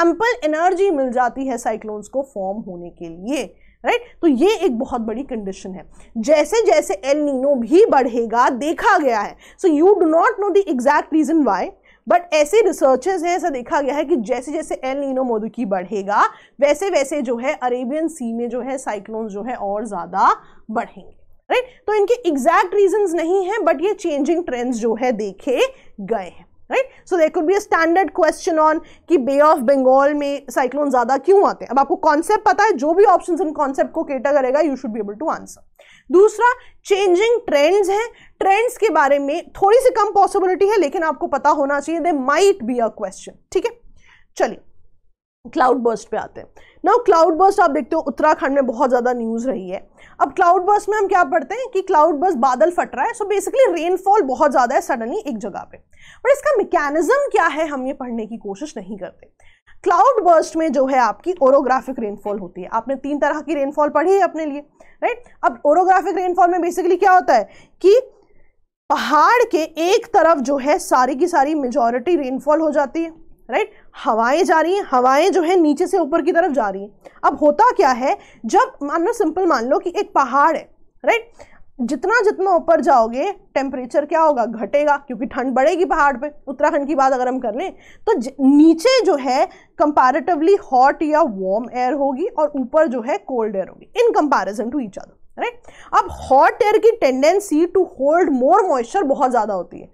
Speaker 1: एम्पल एनर्जी मिल जाती है साइक्लोन्स को फॉर्म होने के लिए राइट right? तो ये एक बहुत बड़ी कंडीशन है जैसे जैसे एल नीनो भी बढ़ेगा देखा गया है so you do not know the exact reason why but ऐसे रिसर्चर्स हैं ऐसा देखा गया है कि जैसे जैसे एल नीनो मोदुकी बढ़ेगा वैसे वैसे जो है अरेबियन सी में जो है साइक्लोन जो है और ज़्यादा बढ़ेंगे राइट तो इनके एग्जैक्ट रीजंस नहीं है बट ये चेंजिंग ट्रेंड्स जो है देखे गए हैं right so there could be a standard question on कि बे ऑफ बंगाल में साइक्लोन ज़्यादा क्यों आते हैं अब आपको कॉन्सेप्ट पता है जो भी ऑप्शन इन कॉन्सेप्ट को केटर करेगा you should be able to answer दूसरा चेंजिंग ट्रेंड्स हैं ट्रेंड्स के बारे में थोड़ी सी कम पॉसिबिलिटी है लेकिन आपको पता होना चाहिए they might be a question ठीक है चलिए क्लाउड बर्स्ट पे आते हैं नाउ क्लाउड बर्स्ट आप देखते हो उत्तराखंड में बहुत ज़्यादा न्यूज़ रही है अब क्लाउड बर्स्ट में हम क्या पढ़ते हैं कि क्लाउड बर्स्ट बादल फट रहा है सो बेसिकली रेनफॉल बहुत ज़्यादा है सडनली एक जगह पे पर इसका मैकेनिज्म क्या है हम ये पढ़ने की कोशिश नहीं करते क्लाउड बर्स्ट में जो है आपकी ओरोग्राफिक रेनफॉल होती है आपने तीन तरह की रेनफॉल पढ़ी है अपने लिए राइट अब ओरोग्राफिक रेनफॉल में बेसिकली क्या होता है कि पहाड़ के एक तरफ जो है सारी की सारी मेजोरिटी रेनफॉल हो जाती है राइट हवाएं जा रही हैं हवाएं जो है नीचे से ऊपर की तरफ जा रही हैं अब होता क्या है जब मान लो सिंपल मान लो कि एक पहाड़ है राइट जितना जितना ऊपर जाओगे टेम्परेचर क्या होगा घटेगा क्योंकि ठंड बढ़ेगी पहाड़ पे उत्तराखंड की बात अगर हम कर लें तो नीचे जो है कंपैरेटिवली हॉट या वार्म एयर होगी और ऊपर जो है कोल्ड एयर होगी in comparison to each other right अब हॉट एयर की tendency to hold more moisture बहुत ज़्यादा होती है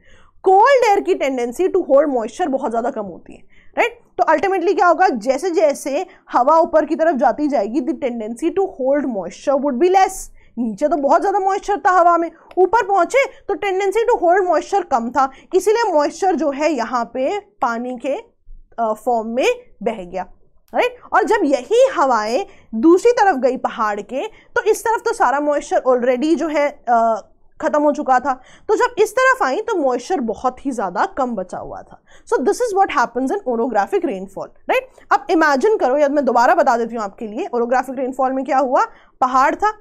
Speaker 1: कोल्ड एयर की टेंडेंसी टू होल्ड मॉइस्चर बहुत ज़्यादा कम होती है राइट right? तो अल्टीमेटली क्या होगा जैसे जैसे हवा ऊपर की तरफ जाती जाएगी the tendency to hold moisture would be less नीचे तो बहुत ज़्यादा मॉइस्चर था हवा में ऊपर पहुँचे तो टेंडेंसी टू होल्ड मॉइस्चर कम था इसीलिए मॉइस्चर जो है यहाँ पे पानी के फॉर्म में बह गया राइट और जब यही हवाएं दूसरी तरफ गई पहाड़ के तो इस तरफ तो सारा मॉइस्चर ऑलरेडी जो है ख़त्म हो चुका था तो जब इस तरफ आई तो मॉइस्चर बहुत ही ज़्यादा कम बचा हुआ था so this is what happens in orographic rainfall right अब इमेजिन करो यदि मैं दोबारा बता देती हूँ आपके लिए ओरोग्राफिक रेनफॉल में क्या हुआ पहाड़ था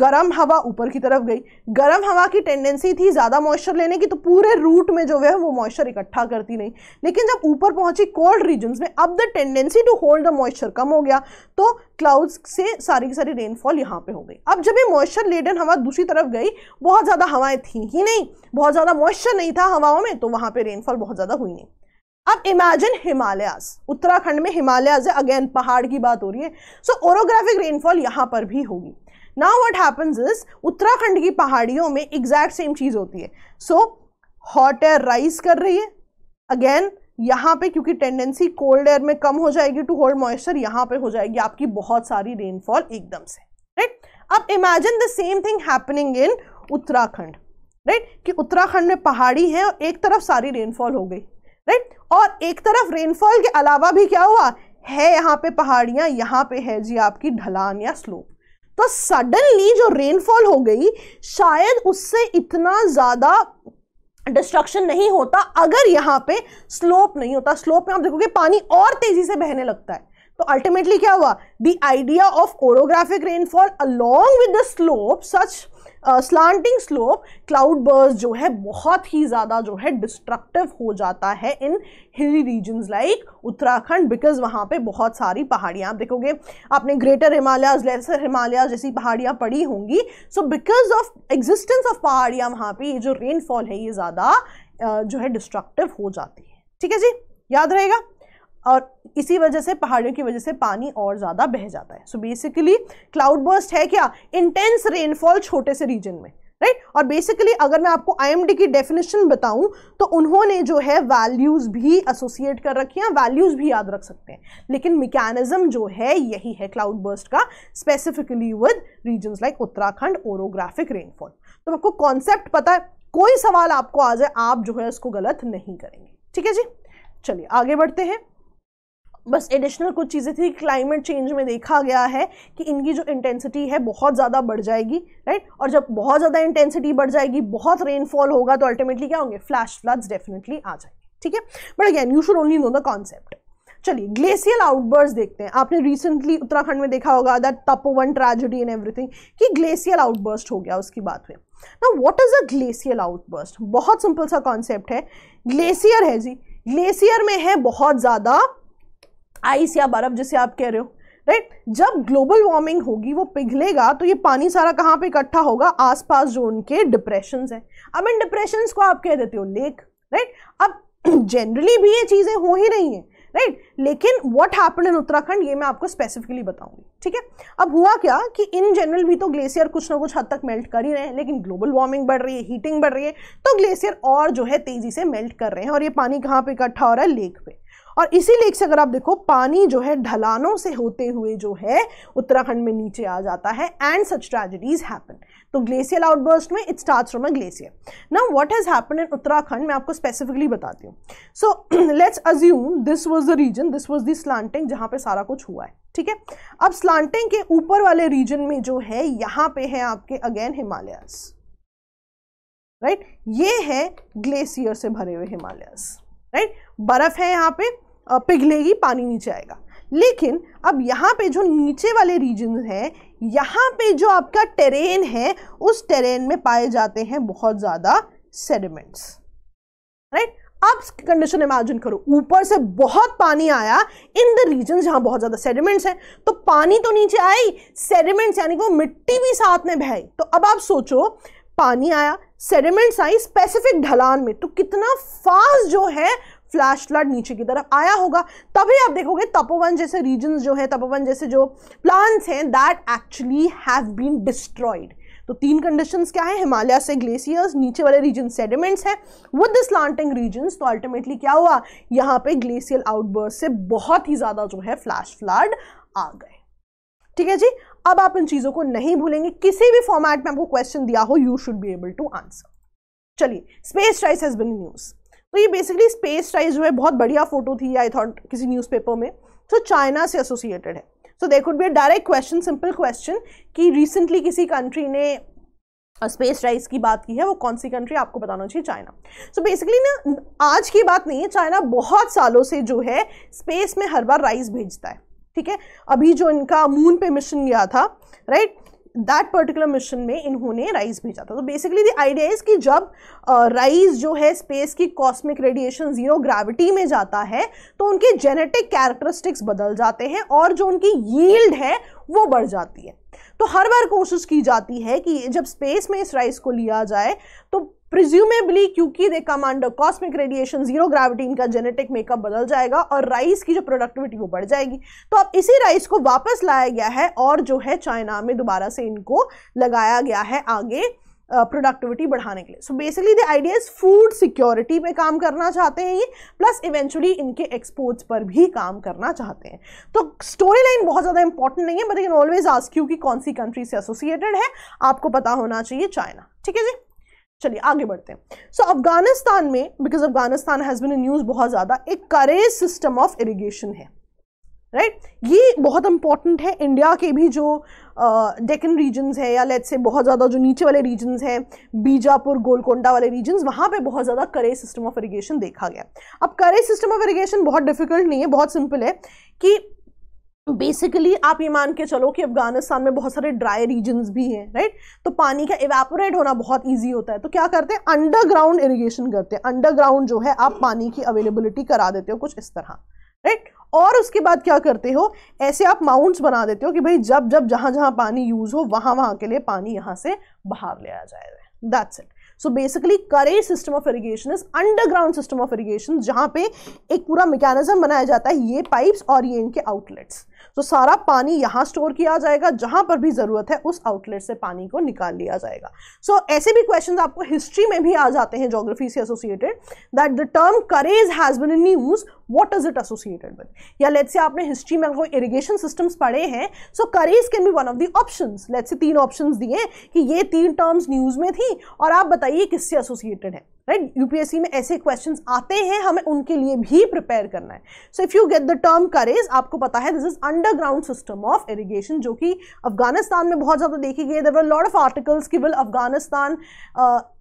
Speaker 1: गर्म हवा ऊपर की तरफ गई गर्म हवा की टेंडेंसी थी ज़्यादा मॉइस्चर लेने की तो पूरे रूट में जो है वो मॉइस्चर इकट्ठा करती नहीं लेकिन जब ऊपर पहुंची कोल्ड रीजन्स में अब the tendency to hold the moisture कम हो गया तो क्लाउड्स से सारी की सारी रेनफॉल यहाँ पे हो गई अब जब ये मॉइस्चर लेडन हवा दूसरी तरफ गई बहुत ज़्यादा हवाएं थी ही नहीं बहुत ज़्यादा मॉइस्चर नहीं था हवाओं में तो वहाँ पर रेनफॉल बहुत ज़्यादा हुई नहीं अब इमेजिन हिमालयाज उत्तराखंड में हिमालयाज है अगेन पहाड़ की बात हो रही है सो ओरोग्राफिक रेनफॉल यहाँ पर भी होगी now what happens is Uttarakhand की पहाड़ियों में एग्जैक्ट सेम चीज़ होती है सो हॉट एयर राइज कर रही है अगेन यहाँ पे क्योंकि टेंडेंसी कोल्ड एयर में कम हो जाएगी टू होल्ड मॉइस्चर यहाँ पे हो जाएगी आपकी बहुत सारी रेनफॉल एकदम से राइट अब imagine the same thing happening in Uttarakhand right कि उत्तराखंड में पहाड़ी है और एक तरफ सारी रेनफॉल हो गई राइट और एक तरफ रेनफॉल के अलावा भी क्या हुआ है यहाँ पे पहाड़ियाँ यहाँ पे है जी आपकी ढलान या स्लोप तो सडनली जो रेनफॉल हो गई शायद उससे इतना ज़्यादा डिस्ट्रक्शन नहीं होता अगर यहाँ पे स्लोप नहीं होता स्लोप में आप देखोगे पानी और तेज़ी से बहने लगता है तो अल्टीमेटली क्या हुआ the idea of orographic rainfall along with the slope such slanting slope cloud burst जो है बहुत ही ज़्यादा जो है डिस्ट्रक्टिव हो जाता है इन हिली रीजन्स लाइक उत्तराखंड बिकॉज वहाँ पे बहुत सारी पहाड़ियाँ आप देखोगे आपने ग्रेटर हिमालयाज लेसर हिमालयाज जैसी पहाड़ियाँ पड़ी होंगी so because of existence of पहाड़ियाँ वहाँ पर ये जो रेनफॉल है ये ज़्यादा जो है डिस्ट्रक्टिव हो जाती है ठीक है जी याद रहेगा और इसी वजह से पहाड़ियों की वजह से पानी और ज़्यादा बह जाता है सो बेसिकली क्लाउड बर्स्ट है क्या इंटेंस रेनफॉल छोटे से रीजन में राइट right? और बेसिकली अगर मैं आपको आईएमडी की डेफिनेशन बताऊं तो उन्होंने जो है वैल्यूज़ भी एसोसिएट कर रखी हैं वैल्यूज़ भी याद रख सकते हैं लेकिन मिकैनिज्म जो है यही है क्लाउड बर्स्ट का specifically with region like Uttarakhand orographic rainfall तो आपको कॉन्सेप्ट पता है कोई सवाल आपको आ जाए आप जो है उसको गलत नहीं करेंगे ठीक है जी चलिए आगे बढ़ते हैं बस एडिशनल कुछ चीज़ें थी क्लाइमेट चेंज में देखा गया है कि इनकी जो इंटेंसिटी है बहुत ज़्यादा बढ़ जाएगी राइट और जब बहुत ज़्यादा इंटेंसिटी बढ़ जाएगी बहुत रेनफॉल होगा तो अल्टीमेटली क्या होंगे फ्लैश फ्लड्स डेफिनेटली आ जाएंगे ठीक है but again you should only know the concept चलिए ग्लेशियल आउटबर्स देखते हैं आपने रिसेंटली उत्तराखंड में देखा होगा that Tapovan tragedy and everything कि ग्लेशियल आउटबर्स्ट हो गया उसकी बात में ना what is a glacial outburst बहुत सिंपल सा कॉन्सेप्ट है ग्लेशियर है जी ग्लेशियर में है बहुत ज़्यादा आइस या बर्फ़ जिसे आप कह रहे हो राइट जब ग्लोबल वार्मिंग होगी वो पिघलेगा तो ये पानी सारा कहाँ पे इकट्ठा होगा आसपास जो उनके डिप्रेशन हैं अब इन डिप्रेशन को आप कह देते हो लेक राइट अब जनरली [CLEARS THROAT] भी ये चीज़ें हो ही रही हैं राइट लेकिन व्हाट हैपन इन उत्तराखंड ये मैं आपको स्पेसिफिकली बताऊंगी ठीक है अब हुआ क्या कि इन जनरल भी तो ग्लेशियर कुछ ना कुछ हद तक मेल्ट कर ही रहे हैं लेकिन ग्लोबल वार्मिंग बढ़ रही है हीटिंग बढ़ रही है तो ग्लेशियर और जो है तेज़ी से मेल्ट कर रहे हैं और ये पानी कहाँ पे इकट्ठा हो रहा है लेक पे और इसी लेक से अगर आप देखो पानी जो है ढलानों से होते हुए जो है उत्तराखंड में नीचे आ जाता है एंड सच ट्रेजिडीज हैपन तो ग्लेशियल आउटबर्स्ट में it start from a glacier now what has happen in Uttarakhand मैं आपको स्पेसिफिकली बताती हूँ so let's assume this was the region this was the slanting जहाँ पे सारा कुछ हुआ है ठीक है अब स्लांटिंग के ऊपर वाले रीजन में जो है यहाँ पे है आपके अगेन हिमालयस राइट right? ये है ग्लेशियर से भरे हुए हिमालयस राइट right? बर्फ है यहाँ पे पिघलेगी पानी नीचे आएगा लेकिन अब यहाँ पे जो नीचे वाले रीजन हैं यहाँ पे जो आपका टेरेन है उस टेरेन में पाए जाते हैं बहुत ज़्यादा सेडिमेंट्स राइट आप कंडीशन इमेजिन करो ऊपर से बहुत पानी आया इन द रीजन जहाँ बहुत ज़्यादा सेडिमेंट्स हैं तो पानी तो नीचे आई सेडिमेंट्स यानी कि वो मिट्टी भी साथ में बहाई तो अब आप सोचो पानी आया सेडिमेंट्स आई स्पेसिफिक ढलान में तो कितना फास्ट जो है फ्लैश फ्लड नीचे की तरफ आया होगा तभी आप देखोगे तपोवन जैसे रीजन जो है तपोवन जैसे जो प्लांट्स हैं that actually have been destroyed तो तीन कंडीशंस क्या है हिमालय से ग्लेशियर्स नीचे वाले रीजन सेडिमेंट्स हैं विद दिस लांटिंग रीजन तो अल्टीमेटली क्या हुआ यहाँ पे ग्लेशियल आउटबर्स से बहुत ही ज़्यादा जो है फ्लैश फ्लड आ गए ठीक है जी अब आप इन चीज़ों को नहीं भूलेंगे किसी भी फॉर्मेट में आपको क्वेश्चन दिया हो you should be able to answer चलिए space rice has been news तो ये बेसिकली स्पेस टाइज जो है बहुत बढ़िया फोटो थी आई थॉट किसी न्यूज़पेपर में सो so, चाइना से एसोसिएटेड है so they could be a direct question simple question कि रिसेंटली किसी कंट्री ने स्पेस राइज की बात की है वो कौन सी कंट्री आपको बताना चाहिए चाइना सो बेसिकली ना आज की बात नहीं है चाइना बहुत सालों से जो है स्पेस में हर बार राइस भेजता है ठीक है अभी जो इनका मून पे मिशन गया था राइट दैट पर्टिकुलर मिशन में इन्होंने राइस भेजा था तो बेसिकली दी आइडिया इज़ कि जब राइस uh, जो है स्पेस की कॉस्मिक रेडिएशन जीरो ग्रेविटी में जाता है तो उनके जेनेटिक कैरेक्टरिस्टिक्स बदल जाते हैं और जो उनकी यील्ड है वो बढ़ जाती है तो हर बार कोशिश की जाती है कि जब स्पेस में इस राइस को लिया जाए तो प्रिज्यूमेबली क्योंकि they come under cosmic radiation zero gravity इनका जेनेटिक मेकअप बदल जाएगा और राइस की जो प्रोडक्टिविटी वो बढ़ जाएगी तो अब इसी राइस को वापस लाया गया है और जो है चाइना में दोबारा से इनको लगाया गया है आगे प्रोडक्टिविटी बढ़ाने के लिए so basically the idea is food security पे काम करना चाहते हैं ये प्लस इवेंचुअली इनके एक्सपोर्ट्स पर भी काम करना चाहते हैं तो स्टोरी लाइन बहुत ज़्यादा इंपॉर्टेंट नहीं है but you can always ask you कि कौन सी कंट्री से एसोसिएटेड है आपको पता होना चाहिए चाइना ठीक है जी चलिए आगे बढ़ते हैं सो so, अफगानिस्तान में because Afghanistan has been news बहुत ज़्यादा एक करेज सिस्टम ऑफ इरिगेशन है राइट right? ये बहुत इंपॉर्टेंट है इंडिया के भी जो डेकन uh, रीजन्स है या लेट्स से बहुत ज़्यादा जो नीचे वाले रीजन्स हैं बीजापुर गोलकोंडा वाले रीजन्स वहाँ पे बहुत ज़्यादा करेज सिस्टम ऑफ इरिगेशन देखा गया अब करेज सिस्टम ऑफ इरिगेशन बहुत डिफिकल्ट नहीं है बहुत सिंपल है कि बेसिकली आप ये मान के चलो कि अफगानिस्तान में बहुत सारे ड्राई रीजन्स भी हैं राइट तो पानी का इवेपोरेट होना बहुत ईजी होता है तो क्या करते हैं अंडरग्राउंड इरीगेशन करते हैं अंडरग्राउंड जो है आप पानी की अवेलेबिलिटी करा देते हो कुछ इस तरह राइट और उसके बाद क्या करते हो ऐसे आप माउंट्स बना देते हो कि भाई जब जब जहाँ जहाँ पानी यूज़ हो वहाँ वहाँ के लिए पानी यहाँ से बाहर ले आ जाएगा that's it so basically karez system of irrigation is underground system of irrigation जहाँ पे एक पूरा मैकेनिज्म बनाया जाता है ये पाइप्स और ये इनके आउटलेट्स तो सारा पानी यहाँ स्टोर किया जाएगा जहाँ पर भी ज़रूरत है उस आउटलेट से पानी को निकाल लिया जाएगा सो so, ऐसे भी क्वेश्चन आपको हिस्ट्री में भी आ जाते हैं जोग्राफी से associated that the term karez has been in use what is it associated with या लेट्स से आपने हिस्ट्री में कोई इरीगेशन सिस्टम्स पढ़े हैं so karez can be one of the option let say तीन ऑप्शन दिए कि ये तीन टर्म्स न्यूज़ में थी और आप बताइए किससे एसोसिएटेड है राइट यूपीएससी में ऐसे क्वेश्चंस आते हैं हमें उनके लिए भी प्रिपेयर करना है so if you get the term karez आपको पता है this is underground system of irrigation जो कि अफगानिस्तान में बहुत ज़्यादा देखी गई देर लॉर्ड ऑफ आर्टिकल्स की will Afghanistan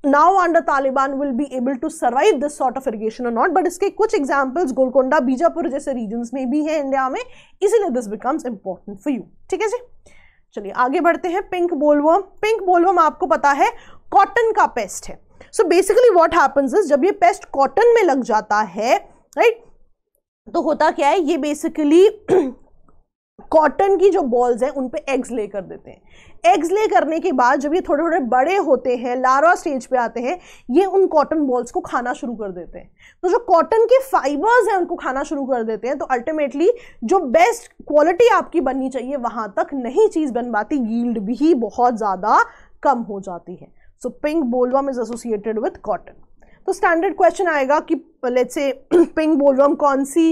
Speaker 1: now under Taliban will be able to survive this sort of irrigation और नॉट बट इसके कुछ एग्जाम्पल्स गोलकोंडा बीजापुर जैसे रीजन्स में भी है इंडिया में इसीलिए this becomes important for you ठीक है जी चलिए आगे बढ़ते हैं पिंक बोलवम पिंक बोलवम आपको पता है कॉटन का पेस्ट है so basically what happens is जब ये पेस्ट कॉटन में लग जाता है राइट right? तो होता क्या है ये बेसिकली कॉटन की जो बॉल्स हैं उन पे एग्स ले कर देते हैं एग्स ले करने के बाद जब ये थोड़े थोड़े बड़े होते हैं लार्वा स्टेज पे आते हैं ये उन कॉटन बॉल्स को खाना शुरू कर देते हैं तो जो कॉटन के फाइबर्स हैं उनको खाना शुरू कर देते हैं तो अल्टीमेटली जो बेस्ट क्वालिटी आपकी बननी चाहिए वहाँ तक नहीं चीज़ बन पाती गील्ड भी बहुत ज़्यादा कम हो जाती है so pink bollworm is associated with cotton तो स्टैंडर्ड क्वेश्चन आएगा कि लेट से पिंक बोलवम कौन सी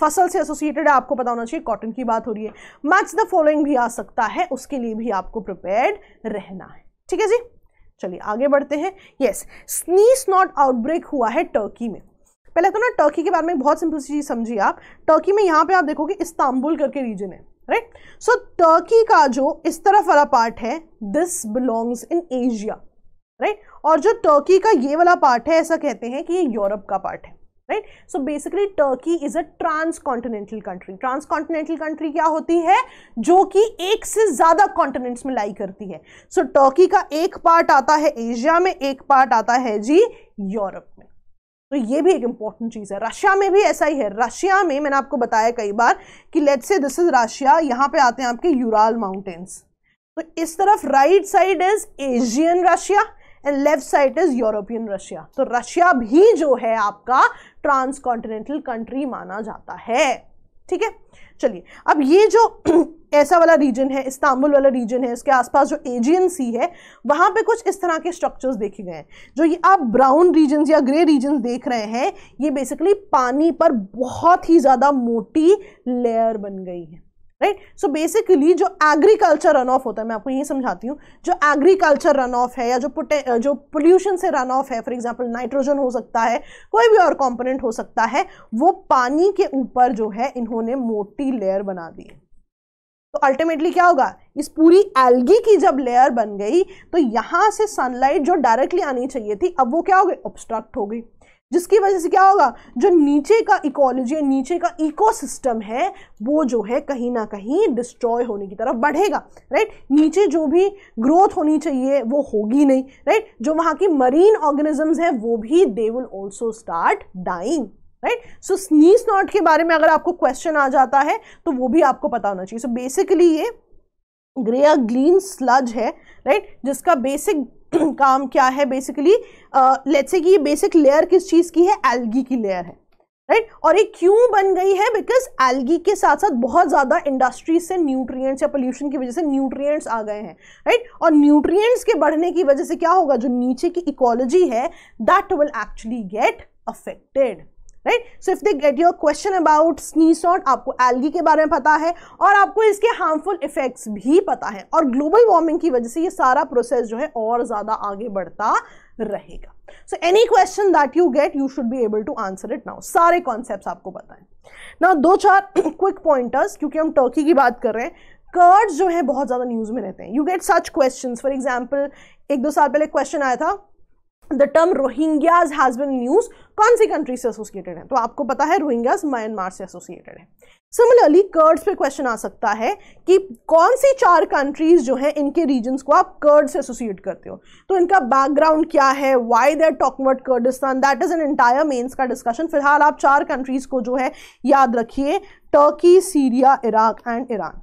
Speaker 1: फसल से एसोसिएटेड है आपको पता होना चाहिए कॉटन की बात हो रही है मैच द फॉलोइंग भी आ सकता है उसके लिए भी आपको प्रिपेयर्ड रहना है ठीक है जी चलिए आगे बढ़ते हैं यस स्नीस नॉट आउटब्रेक हुआ है टर्की में पहले तो ना टर्की के बारे में बहुत सिंपल सी चीज़ समझिए आप टर्की में यहाँ पे आप देखोगे इस्तांबुल करके रीजन है राइट सो टर्की का जो इस तरफ वाला पार्ट है this belongs in Asia right right? और जो टर्की का ये वाला पार्ट है ऐसा कहते हैं कि ये यूरोप का पार्ट है right so basically Turkey is a transcontinental country transcontinental country क्या होती है जो कि एक से ज्यादा कॉन्टिनेंट्स में लाई करती है सो so, टर्की का एक पार्ट आता है एशिया में एक पार्ट आता है जी यूरोप में तो ये भी एक इंपॉर्टेंट चीज़ है रशिया में भी ऐसा ही है रशिया में मैंने आपको बताया कई बार कि लेट से दिस इज रशिया यहाँ पे आते हैं आपके यूराल माउंटेन्स तो इस तरफ right side is Asian Russia and left side is European Russia तो रशिया भी जो है आपका ट्रांस कॉन्टिनेंटल कंट्री माना जाता है ठीक है चलिए अब ये जो [CLEARS THROAT] ऐसा वाला रीजन है इस्तांबुल वाला रीजन है इसके आसपास जो एजियन सी है वहाँ पे कुछ इस तरह के स्ट्रक्चर्स देखे गए हैं जो ये आप ब्राउन रीजन या ग्रे रीजन देख रहे हैं ये बेसिकली पानी पर बहुत ही ज़्यादा मोटी लेयर बन गई है राइट सो बेसिकली जो एग्रीकल्चर रन ऑफ होता है मैं आपको ये समझाती हूँ जो एग्रीकल्चर रन ऑफ है या जो जो पोल्यूशन से रन ऑफ है फॉर एग्जांपल नाइट्रोजन हो सकता है कोई भी और कंपोनेंट हो सकता है वो पानी के ऊपर जो है इन्होंने मोटी लेयर बना दी तो अल्टीमेटली क्या होगा इस पूरी एल्गी की जब लेयर बन गई तो यहाँ से सनलाइट जो डायरेक्टली आनी चाहिए थी अब वो क्या हो गई ऑब्स्ट्रक्ट हो गई जिसकी वजह से क्या होगा जो नीचे का इकोलॉजी नीचे का इकोसिस्टम है वो जो है कहीं ना कहीं डिस्ट्रॉय होने की तरफ बढ़ेगा राइट नीचे जो भी ग्रोथ होनी चाहिए वो होगी नहीं राइट जो वहाँ की मरीन ऑर्गेनिजम्स हैं वो भी they will also start dying right so sea snot के बारे में अगर आपको क्वेश्चन आ जाता है तो वो भी आपको पता होना चाहिए सो so बेसिकली ये ग्रे ग्लीन स्लज है राइट right? जिसका बेसिक [CLEARS THROAT] काम क्या है बेसिकली लेट्स से कि ये बेसिक लेयर किस चीज़ की है एल्गी की लेयर है राइट right? और ये क्यों बन गई है बिकॉज एल्गी के साथ साथ बहुत ज़्यादा इंडस्ट्रीज से न्यूट्रिएंट्स या पोल्यूशन की वजह से न्यूट्रिएंट्स आ गए हैं राइट right? और न्यूट्रिएंट्स के बढ़ने की वजह से क्या होगा जो नीचे की इकोलॉजी है that will actually get affected right so if they get your question about sea snot आपको एल्गी के बारे में पता है और आपको इसके हार्मफुल इफेक्ट्स भी पता है और ग्लोबल वार्मिंग की वजह से ये सारा प्रोसेस जो है और ज़्यादा आगे बढ़ता रहेगा so any question that you get you should be able to answer it now सारे कॉन्सेप्ट आपको पता है ना दो चार क्विक [CLEARS THROAT] पॉइंटर्स क्योंकि हम टर्की की बात कर रहे हैं कर्ड्स जो है बहुत ज़्यादा न्यूज़ में रहते हैं you get such question for example एक दो साल पहले क्वेश्चन आया था the term Rohingyas has been news कौन सी कंट्री से एसोसिएटेड है तो आपको पता है रोहिंग्याज म्यांमार से एसोसिएटेड है सिमिलरली कर्ड्स पे क्वेश्चन आ सकता है कि कौन सी चार कंट्रीज जो हैं इनके रीजन्स को आप कर्ड से एसोसिएट करते हो तो इनका बैकग्राउंड क्या है वाई देर टॉकवर्ट Kurdistan that is an entire mains का डिस्कशन फिलहाल आप चार कंट्रीज को जो है याद रखिए Turkey Syria Iraq and Iran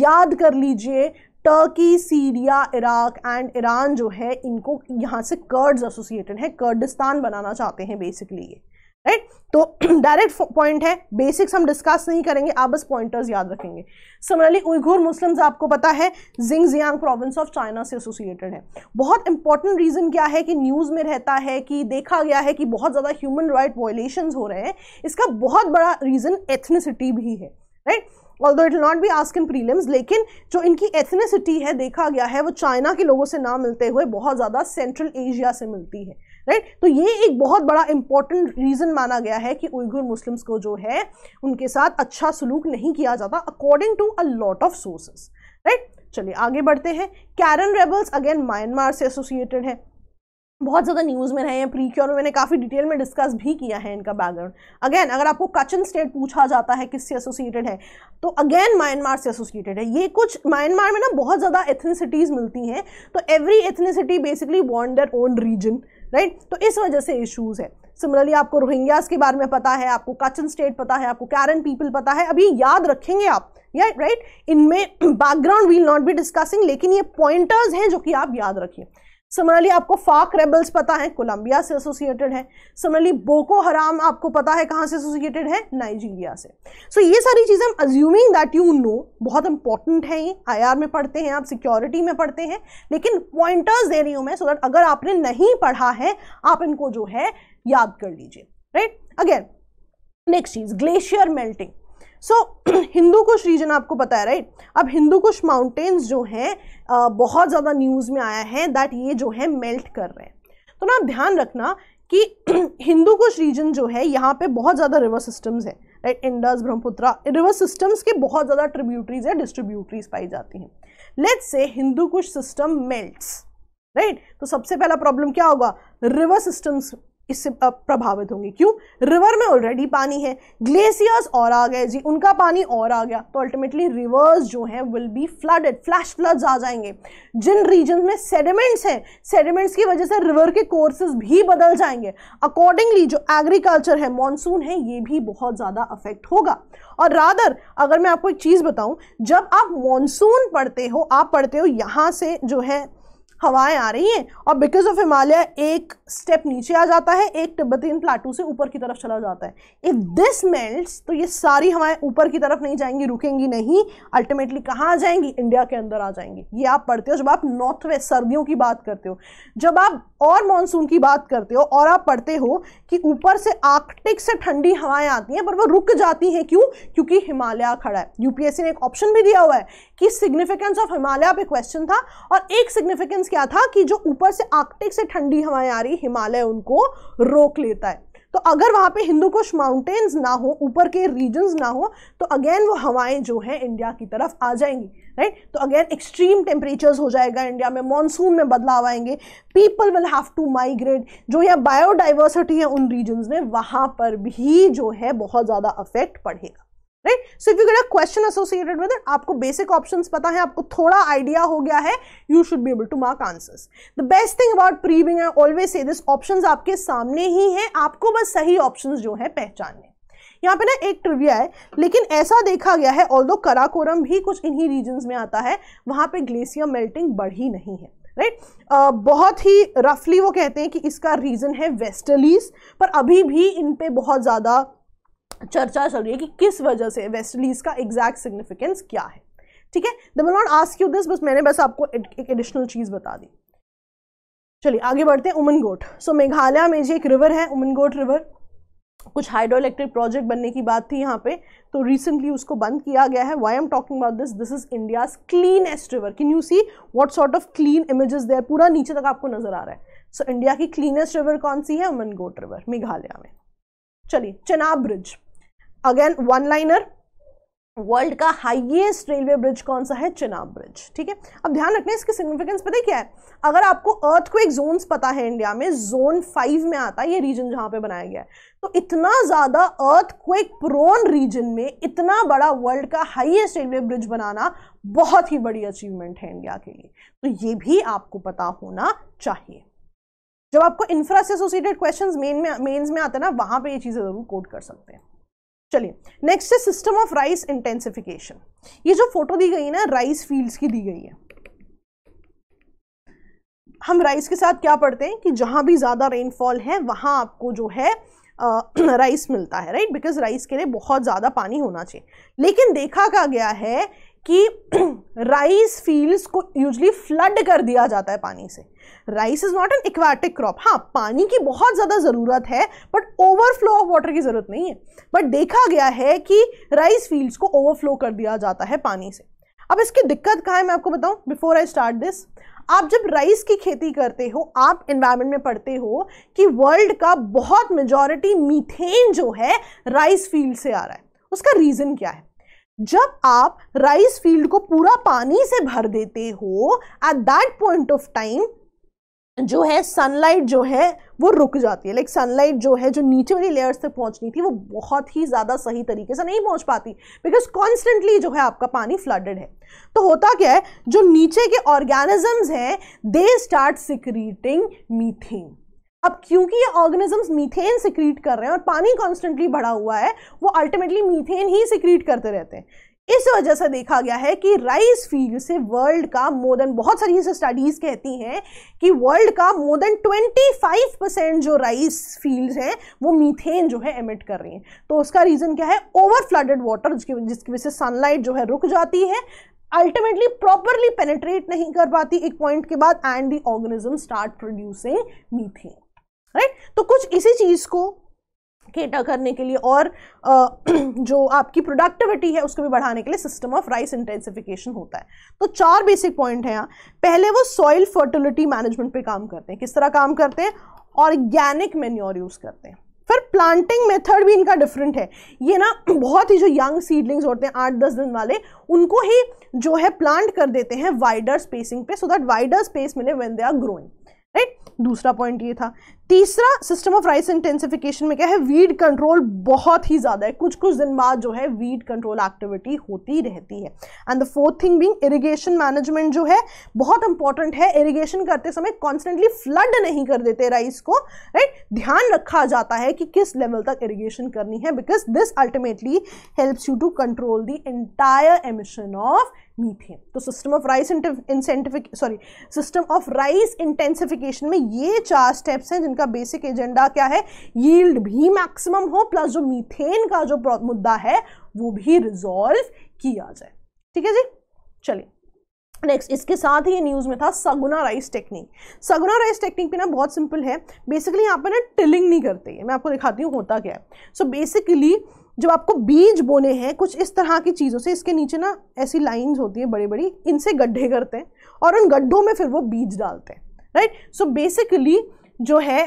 Speaker 1: याद कर लीजिए Turkey Syria Iraq and Iran जो है इनको यहाँ से कर्ड्स एसोसिएटेड है कर्डिस्तान बनाना चाहते हैं बेसिकली ये राइट तो डायरेक्ट [CLEARS THROAT] पॉइंट है बेसिक्स हम डिस्कस नहीं करेंगे आप बस पॉइंटर्स याद रखेंगे सिमिलरली उइघुर मुस्लिम्स आपको पता है Xinjiang province of China से एसोसिएटेड है बहुत इंपॉर्टेंट रीज़न क्या है कि न्यूज़ में रहता है कि देखा गया है कि बहुत ज़्यादा ह्यूमन राइट वायोलेशन हो रहे हैं इसका बहुत बड़ा रीज़न एथनिसिटी भी है right right? All it not be ask in prelims लेकिन जो इनकी एथनिसिटी है देखा गया है वो चाइना के लोगों से ना मिलते हुए बहुत ज़्यादा सेंट्रल एशिया से मिलती है राइट right? तो ये एक बहुत बड़ा इंपॉर्टेंट रीज़न माना गया है कि उइगुर मुस्लिम्स को जो है उनके साथ अच्छा सलूक नहीं किया जाता according to a lot of sources right चलिए आगे बढ़ते हैं कैरन रेबल्स अगेन म्यांमार से एसोसिएटेड है बहुत ज़्यादा न्यूज़ में रहे हैं प्री क्योर में मैंने काफ़ी डिटेल में डिस्कस भी किया है इनका बैकग्राउंड अगेन अगर आपको कचन स्टेट पूछा जाता है किससे एसोसिएटेड है तो अगेन म्यांमार से एसोसिएटेड है ये कुछ म्यांमार में ना बहुत ज़्यादा एथनिसिटीज़ मिलती हैं तो every ethnicity basically want their own region right तो इस वजह से इशूज़ है सिमिलरली आपको रोहिंग्यास के बारे में पता है आपको कचन स्टेट पता है आपको कैरन पीपल पता है अभी याद रखेंगे आप या राइट इनमें background will not be discussing लेकिन ये पॉइंटर्स हैं जो कि आप याद रखिए सिमिलरली आपको फाक रेबल्स पता है कोलंबिया से एसोसिएटेड है सिमिलरली बोको हराम आपको पता है कहाँ से एसोसिएटेड है नाइजीरिया से सो so, ये सारी चीज़ें हम अज्यूमिंग दैट यू नो बहुत इंपॉर्टेंट है ये आई में पढ़ते हैं आप सिक्योरिटी में पढ़ते हैं लेकिन पॉइंटर्स दे रही हूँ मैं सो so दैट अगर आपने नहीं पढ़ा है आप इनको जो है याद कर लीजिए राइट अगेन नेक्स्ट चीज़ glacier melting so so, Hindu Kush region आपको पता है राइट अब हिंदू कुश माउंटेन्स जो हैं बहुत ज़्यादा न्यूज़ में आया है दैट ये जो है मेल्ट कर रहे हैं तो ना ध्यान रखना कि हिंदू कुश रीजन जो है यहाँ पे बहुत ज़्यादा रिवर सिस्टम्स हैं right Indus Brahmaputra river systems के बहुत ज़्यादा ट्रिब्यूटरीज या डिस्ट्रीब्यूटरीज पाई जाती हैं let's say Hindu Kush system melt right तो सबसे पहला प्रॉब्लम क्या होगा रिवर सिस्टम्स इससे प्रभावित होंगी क्यों रिवर में ऑलरेडी पानी है ग्लेशियर्स और आ गए जी उनका पानी और आ गया तो अल्टीमेटली रिवर्स जो हैं will be flooded flash floods आ जाएंगे जिन रीजन में सेडिमेंट्स हैं सेडिमेंट्स की वजह से रिवर के कोर्सेज भी बदल जाएंगे अकॉर्डिंगली जो एग्रीकल्चर है मानसून है ये भी बहुत ज़्यादा अफेक्ट होगा और रादर अगर मैं आपको एक चीज़ बताऊँ जब आप मानसून पढ़ते हो आप पढ़ते हो यहाँ से जो है हवाएं आ रही हैं और बिकॉज ऑफ हिमालय एक स्टेप नीचे आ जाता है एक तिब्बतीन प्लाटू से ऊपर की तरफ चला जाता है इफ़ दिस मेल्ट तो ये सारी हवाएं ऊपर की तरफ नहीं जाएंगी रुकेंगी नहीं अल्टीमेटली कहाँ आ जाएंगी इंडिया के अंदर आ जाएंगी ये आप पढ़ते हो जब आप नॉर्थ वेस्ट सर्दियों की बात करते हो जब आप और मानसून की बात करते हो और आप पढ़ते हो कि ऊपर से आर्कटिक से ठंडी हवाएं आती हैं पर वो रुक जाती हैं क्यों क्योंकि हिमालय खड़ा है यूपीएससी ने एक ऑप्शन भी दिया हुआ है कि सिग्निफिकेंस ऑफ हिमालय पे क्वेश्चन था और एक सिग्निफिकेंस मीन्स क्या था कि जो ऊपर से आर्कटिक से ठंडी हवाएं आ रही हिमालय उनको रोक लेता है तो अगर वहाँ पे हिंदू कुश माउंटेन्स ना हो ऊपर के रीजन्स ना हो तो अगेन वो हवाएं जो है इंडिया की तरफ आ जाएंगी राइट तो अगेन एक्सट्रीम टेम्परेचर्स हो जाएगा इंडिया में मानसून में बदलाव आएंगे people will have to migrate जो यह बायोडाइवर्सिटी है उन रीजन्स में वहाँ पर भी जो है बहुत ज़्यादा अफेक्ट पड़ेगा right so if you get a question associated with आपको बेसिक ऑप्शन पता है आपको थोड़ा आइडिया हो गया है you should be able to mark answers the best thing about proving I always say this option आपके सामने ही हैं आपको बस सही ऑप्शन जो है पहचानने यहाँ पे ना एक ट्रिविया है लेकिन ऐसा देखा गया है ऑल दो कराकोरम भी कुछ इन्हीं रीजन्स में आता है वहाँ पे ग्लेशियर मेल्टिंग बढ़ी नहीं है राइट right? uh, बहुत ही रफली वो कहते हैं कि इसका रीज़न है वेस्टर्लीज पर अभी भी इन पे बहुत ज़्यादा चर्चा चल रही है कि किस वजह से वेस्ट इंडीज़ का एग्जैक्ट सिग्निफिकेंस क्या है ठीक है the will not ask you this बस मैंने बस आपको एक एडिशनल चीज़ बता दी चलिए आगे बढ़ते हैं उमनगोट सो so, मेघालय में जी एक रिवर है उमनगोट रिवर कुछ हाइड्रो इलेक्ट्रिक प्रोजेक्ट बनने की बात थी यहाँ पे तो रिसेंटली उसको बंद किया गया है why am talking about this this is India's cleanest river can you see what sort of clean images there पूरा नीचे तक आपको नजर आ रहा है सो so, इंडिया की क्लीनेस्ट रिवर कौन सी है उमनगोट रिवर मेघालय में चलिए Chenab bridge again one liner world का हाईएस्ट रेलवे ब्रिज कौन सा है चेनाब ब्रिज ठीक है अब ध्यान रखना इसकी सिग्निफिकेंस पता है क्या है अगर आपको अर्थ को एक जोन पता है इंडिया में जोन फाइव में आता है ये रीजन जहां पे बनाया गया है तो इतना ज़्यादा अर्थ को एक प्रोन रीजन में इतना बड़ा वर्ल्ड का हाईएस्ट रेलवे ब्रिज बनाना बहुत ही बड़ी अचीवमेंट है इंडिया के लिए तो ये भी आपको पता होना चाहिए जब आपको इंफ्रा से एसोसिएटेड क्वेश्चन मेन में मेन्स में आते हैं ना वहाँ पे ये चीज़ें ज़रूर कोट कर सकते हैं चलिए नेक्स्ट है सिस्टम ऑफ राइस इंटेंसिफिकेशन ये जो फोटो दी गई ना राइस फील्ड्स की दी गई है हम राइस के साथ क्या पढ़ते हैं कि जहां भी ज़्यादा रेनफॉल है वहां आपको जो है राइस uh, [CLEARS THROAT] मिलता है राइट बिकॉज राइस के लिए बहुत ज़्यादा पानी होना चाहिए लेकिन देखा का गया है कि राइस [CLEARS THROAT] फील्ड्स को यूजली फ्लड कर दिया जाता है पानी से rice is not an aquatic crop हाँ पानी की बहुत ज़्यादा ज़रूरत है बट ओवरफ्लो ऑफ वाटर की ज़रूरत नहीं है बट देखा गया है कि राइस फील्ड्स को ओवरफ्लो कर दिया जाता है पानी से अब इसकी दिक्कत कहाँ है मैं आपको बताऊँ बिफोर आई स्टार्ट दिस आप जब राइस की खेती करते हो आप इन्वायरमेंट में पढ़ते हो कि वर्ल्ड का बहुत मेजॉरिटी मीथेन जो है राइस फील्ड से आ रहा है उसका रीज़न क्या है जब आप राइस फील्ड को पूरा पानी से भर देते हो at that point of time जो है सनलाइट जो है वो रुक जाती है लाइक सनलाइट जो है जो नीचे वाली लेयर्स तक पहुंचनी थी वो बहुत ही ज़्यादा सही तरीके से नहीं पहुंच पाती बिकॉज कॉन्स्टेंटली जो है आपका पानी फ्लडेड है तो होता क्या है जो नीचे के ऑर्गेनिजम्स हैं दे स्टार्ट सिक्रीटिंग मीथेन अब क्योंकि ये ऑर्गेनिजम्स मीथेन सिक्रीट कर रहे हैं और पानी कॉन्स्टेंटली बढ़ा हुआ है वो अल्टीमेटली मीथेन ही सिक्रीट करते रहते हैं इस वजह से देखा गया है कि राइस फील्ड से वर्ल्ड का मोर देन बहुत सारी स्टडीज कहती हैं कि वर्ल्ड का मोर देन 25 परसेंट जो राइस फील्ड हैं वो मीथेन जो है एमिट कर रही हैं तो उसका रीज़न क्या है ओवर फ्लडेड वाटर जिसकी वजह से सनलाइट जो है रुक जाती है अल्टीमेटली प्रॉपरली पेनेट्रेट नहीं कर पाती एक पॉइंट के बाद and the organism start producing methane right तो कुछ इसी चीज़ को इकट्ठा करने के लिए और [CLEARS THROAT] जो आपकी प्रोडक्टिविटी है उसको भी बढ़ाने के लिए सिस्टम ऑफ राइस इंटेंसिफिकेशन होता है तो चार बेसिक पॉइंट हैं यहाँ पहले वो सॉइल फर्टिलिटी मैनेजमेंट पे काम करते हैं किस तरह काम करते हैं ऑर्गेनिक मेन्योर यूज़ करते हैं फिर प्लांटिंग मेथड भी इनका डिफरेंट है ये ना [CLEARS THROAT] बहुत ही जो यंग सीडलिंग्स होते हैं आठ दस दिन वाले उनको ही जो है प्लांट कर देते हैं वाइडर स्पेसिंग पे सो दैट वाइडर स्पेस मिले when they are growing right दूसरा पॉइंट ये था तीसरा सिस्टम ऑफ राइस इंटेंसिफिकेशन में क्या है वीड कंट्रोल बहुत ही ज़्यादा है कुछ कुछ दिन बाद जो है वीड कंट्रोल एक्टिविटी होती रहती है and the fourth thing being irrigation management जो है बहुत इंपॉर्टेंट है इरिगेशन करते समय कॉन्स्टेंटली फ्लड नहीं कर देते राइस को राइट ध्यान रखा जाता है कि किस लेवल तक इरीगेशन करनी है because this ultimately helps you to control the entire emission of methane तो system of rice intensific sorry system of rice intensification में ये चार स्टेप्स हैं जिनका बेसिक एजेंडा क्या है यील्ड भी मैक्सिमम हो प्लस जो मीथेन का जो मुद्दा है वो भी रिजॉल्व किया जाए ठीक है जी चलिए नेक्स्ट इसके साथ ही ये न्यूज़ में था Saguna rice technique Saguna rice technique भी ना बहुत सिंपल है बेसिकली यहाँ पर ना टिलिंग नहीं करते मैं आपको दिखाती हूँ होता क्या है सो so बेसिकली जब आपको बीज बोने हैं कुछ इस तरह की चीज़ों से इसके नीचे ना ऐसी लाइंस होती हैं बड़ी बड़ी इनसे गड्ढे करते हैं और उन गड्ढों में फिर वो बीज डालते हैं राइट सो बेसिकली जो है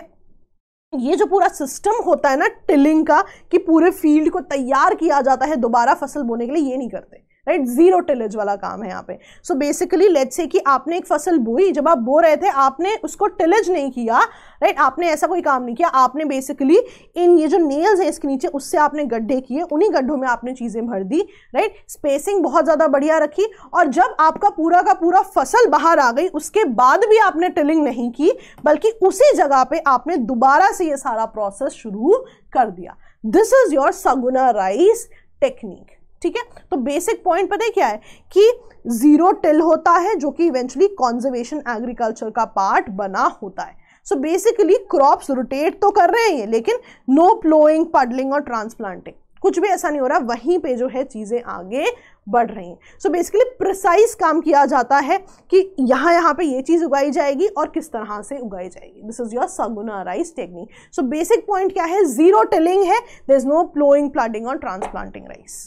Speaker 1: ये जो पूरा सिस्टम होता है ना टिलिंग का कि पूरे फील्ड को तैयार किया जाता है दोबारा फसल बोने के लिए ये नहीं करते राइट जीरो टिलेज वाला काम है यहाँ पे सो बेसिकली लेट्स से कि आपने एक फसल बोई जब आप बो रहे थे आपने उसको टिलेज नहीं किया राइट आपने ऐसा कोई काम नहीं किया आपने बेसिकली इन ये जो नेल्स हैं इसके नीचे उससे आपने गड्ढे किए उन्हीं गड्ढों में आपने चीज़ें भर दी राइट स्पेसिंग बहुत ज़्यादा बढ़िया रखी और जब आपका पूरा का पूरा फसल बाहर आ गई उसके बाद भी आपने टिलिंग नहीं की बल्कि उसी जगह पर आपने दोबारा से ये सारा प्रोसेस शुरू कर दिया this is your Saguna rice technique ठीक है तो बेसिक पॉइंट पता है क्या है कि जीरो टिल होता है जो कि इवेंचुअली कॉन्जर्वेशन एग्रीकल्चर का पार्ट बना होता है सो बेसिकली क्रॉप्स रोटेट तो कर रहे हैं लेकिन नो प्लोइंग पडलिंग और ट्रांसप्लांटिंग कुछ भी ऐसा नहीं हो रहा वहीं पे जो है चीज़ें आगे बढ़ रही हैं सो बेसिकली प्रिसाइज काम किया जाता है कि यहाँ यहाँ पे ये चीज़ उगाई जाएगी और किस तरह से उगाई जाएगी this is your Saguna rice technique so basic point क्या है जीरो टिलिंग है there is no ploughing planting और ट्रांसप्लांटिंग राइस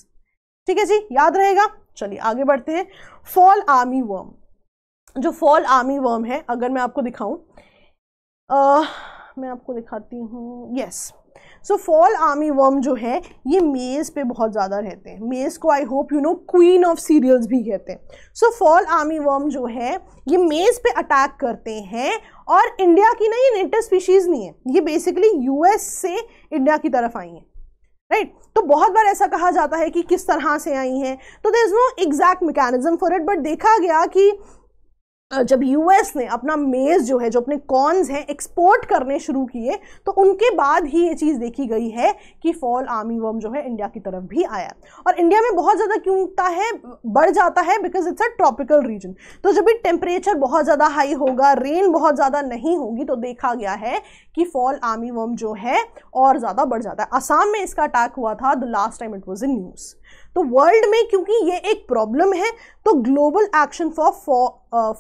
Speaker 1: ठीक है जी याद रहेगा चलिए आगे बढ़ते हैं फॉल आर्मी वर्म जो फॉल आर्मी वर्म है अगर मैं आपको दिखाऊं मैं आपको दिखाती हूँ yes so fall army worm जो है ये मेज़ पे बहुत ज़्यादा रहते हैं मेज़ को I hope you know queen of cereals भी कहते हैं सो फॉल आर्मी वर्म जो है ये मेज़ पे अटैक करते हैं और इंडिया की ना ये नेटिव स्पीशीज़ नहीं है ये बेसिकली यूएस से इंडिया की तरफ आई हैं राइट right? तो बहुत बार ऐसा कहा जाता है कि किस तरह से आई हैं तो there is no exact mechanism for it but देखा गया कि जब यूएस ने अपना मेज़ जो है जो अपने कॉर्न्स हैं एक्सपोर्ट करने शुरू किए तो उनके बाद ही ये चीज़ देखी गई है कि फॉल आर्मी वर्म जो है इंडिया की तरफ भी आया और इंडिया में बहुत ज़्यादा क्यों उगता है बढ़ जाता है because it's a tropical region तो जब भी टेम्परेचर बहुत ज़्यादा हाई होगा रेन बहुत ज़्यादा नहीं होगी तो देखा गया है कि फॉल आर्मी वर्म जो है और ज़्यादा बढ़ जाता है आसाम में इसका अटैक हुआ था the last time it was in news तो वर्ल्ड में क्योंकि ये एक प्रॉब्लम है तो global action for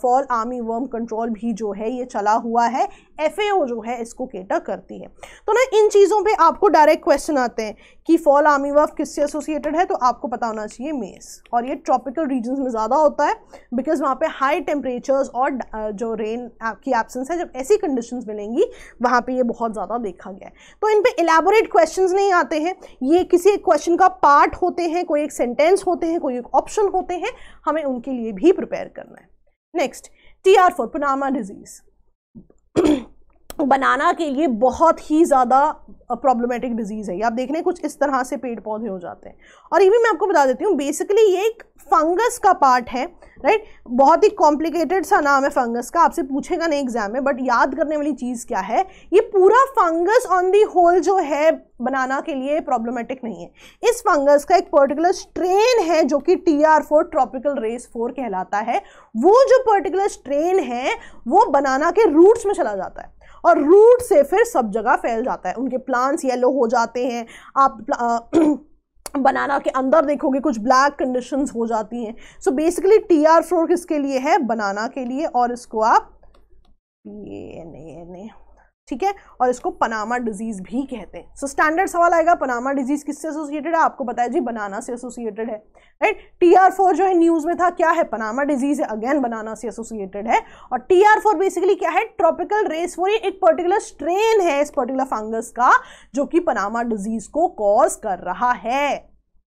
Speaker 1: for army worm control भी जो है ये चला हुआ है एफ जो है इसको केटर करती है तो ना इन चीज़ों पे आपको डायरेक्ट क्वेश्चन आते हैं कि फॉल आर्मी वर्म किससे एसोसिएटेड है तो आपको पता होना चाहिए मेस और ये ट्रॉपिकल रीजन में ज़्यादा होता है बिकॉज वहाँ पर हाई टेम्परेचर्स और जो रेन की एबसेंस है जब ऐसी कंडीशन मिलेंगी वहाँ पर ये बहुत ज़्यादा देखा गया है तो इन पर एलेबोरेट क्वेश्चन नहीं आते हैं ये किसी एक क्वेश्चन का पार्ट होते हैं कोई एक सेंटेंस होते हैं कोई एक ऑप्शन होते हैं हम हमें उनके लिए भी प्रिपेयर करना है next T R four Panama disease banana के लिए बहुत ही ज़्यादा प्रॉब्लमेटिक डिजीज़ है ये आप देख रहे हैं कुछ इस तरह से पेड़ पौधे हो जाते हैं और ये भी मैं आपको बता देती हूँ बेसिकली ये एक फंगस का पार्ट है राइट बहुत ही कॉम्प्लिकेटेड सा नाम है फंगस का आपसे पूछेगा नहीं एग्जाम में बट याद करने वाली चीज़ क्या है ये पूरा फंगस ऑन दी होल जो है बनाना के लिए प्रॉब्लमेटिक नहीं है इस फंगस का एक पर्टिकुलर स्ट्रेन है जो कि T R four tropical race four कहलाता है वो जो पर्टिकुलर स्ट्रेन है वो बनाना के रूट्स में चला जाता है और रूट से फिर सब जगह फैल जाता है उनके प्लांट्स येलो हो जाते हैं आप बनाना [CLEARS THROAT] के अंदर देखोगे कुछ ब्लैक कंडीशंस हो जाती हैं so basically T R four किसके लिए है बनाना के लिए और इसको आप ये नहीं नहीं ठीक है और इसको पनामा डिजीज़ भी कहते हैं सो स्टैंडर्ड सवाल आएगा पनामा डिजीज़ किससे एसोसिएटेड है आपको बताया जी बनाना से एसोसिएटेड है राइट टी आर फोर जो है न्यूज़ में था क्या है पनामा डिजीज़ है अगेन बनाना से एसोसिएटेड है और टी आर फोर बेसिकली क्या है ट्रॉपिकल रेस फोर एक पर्टिकुलर स्ट्रेन है इस पर्टिकुलर फंगस का जो कि पनामा डिजीज़ को कॉज कर रहा है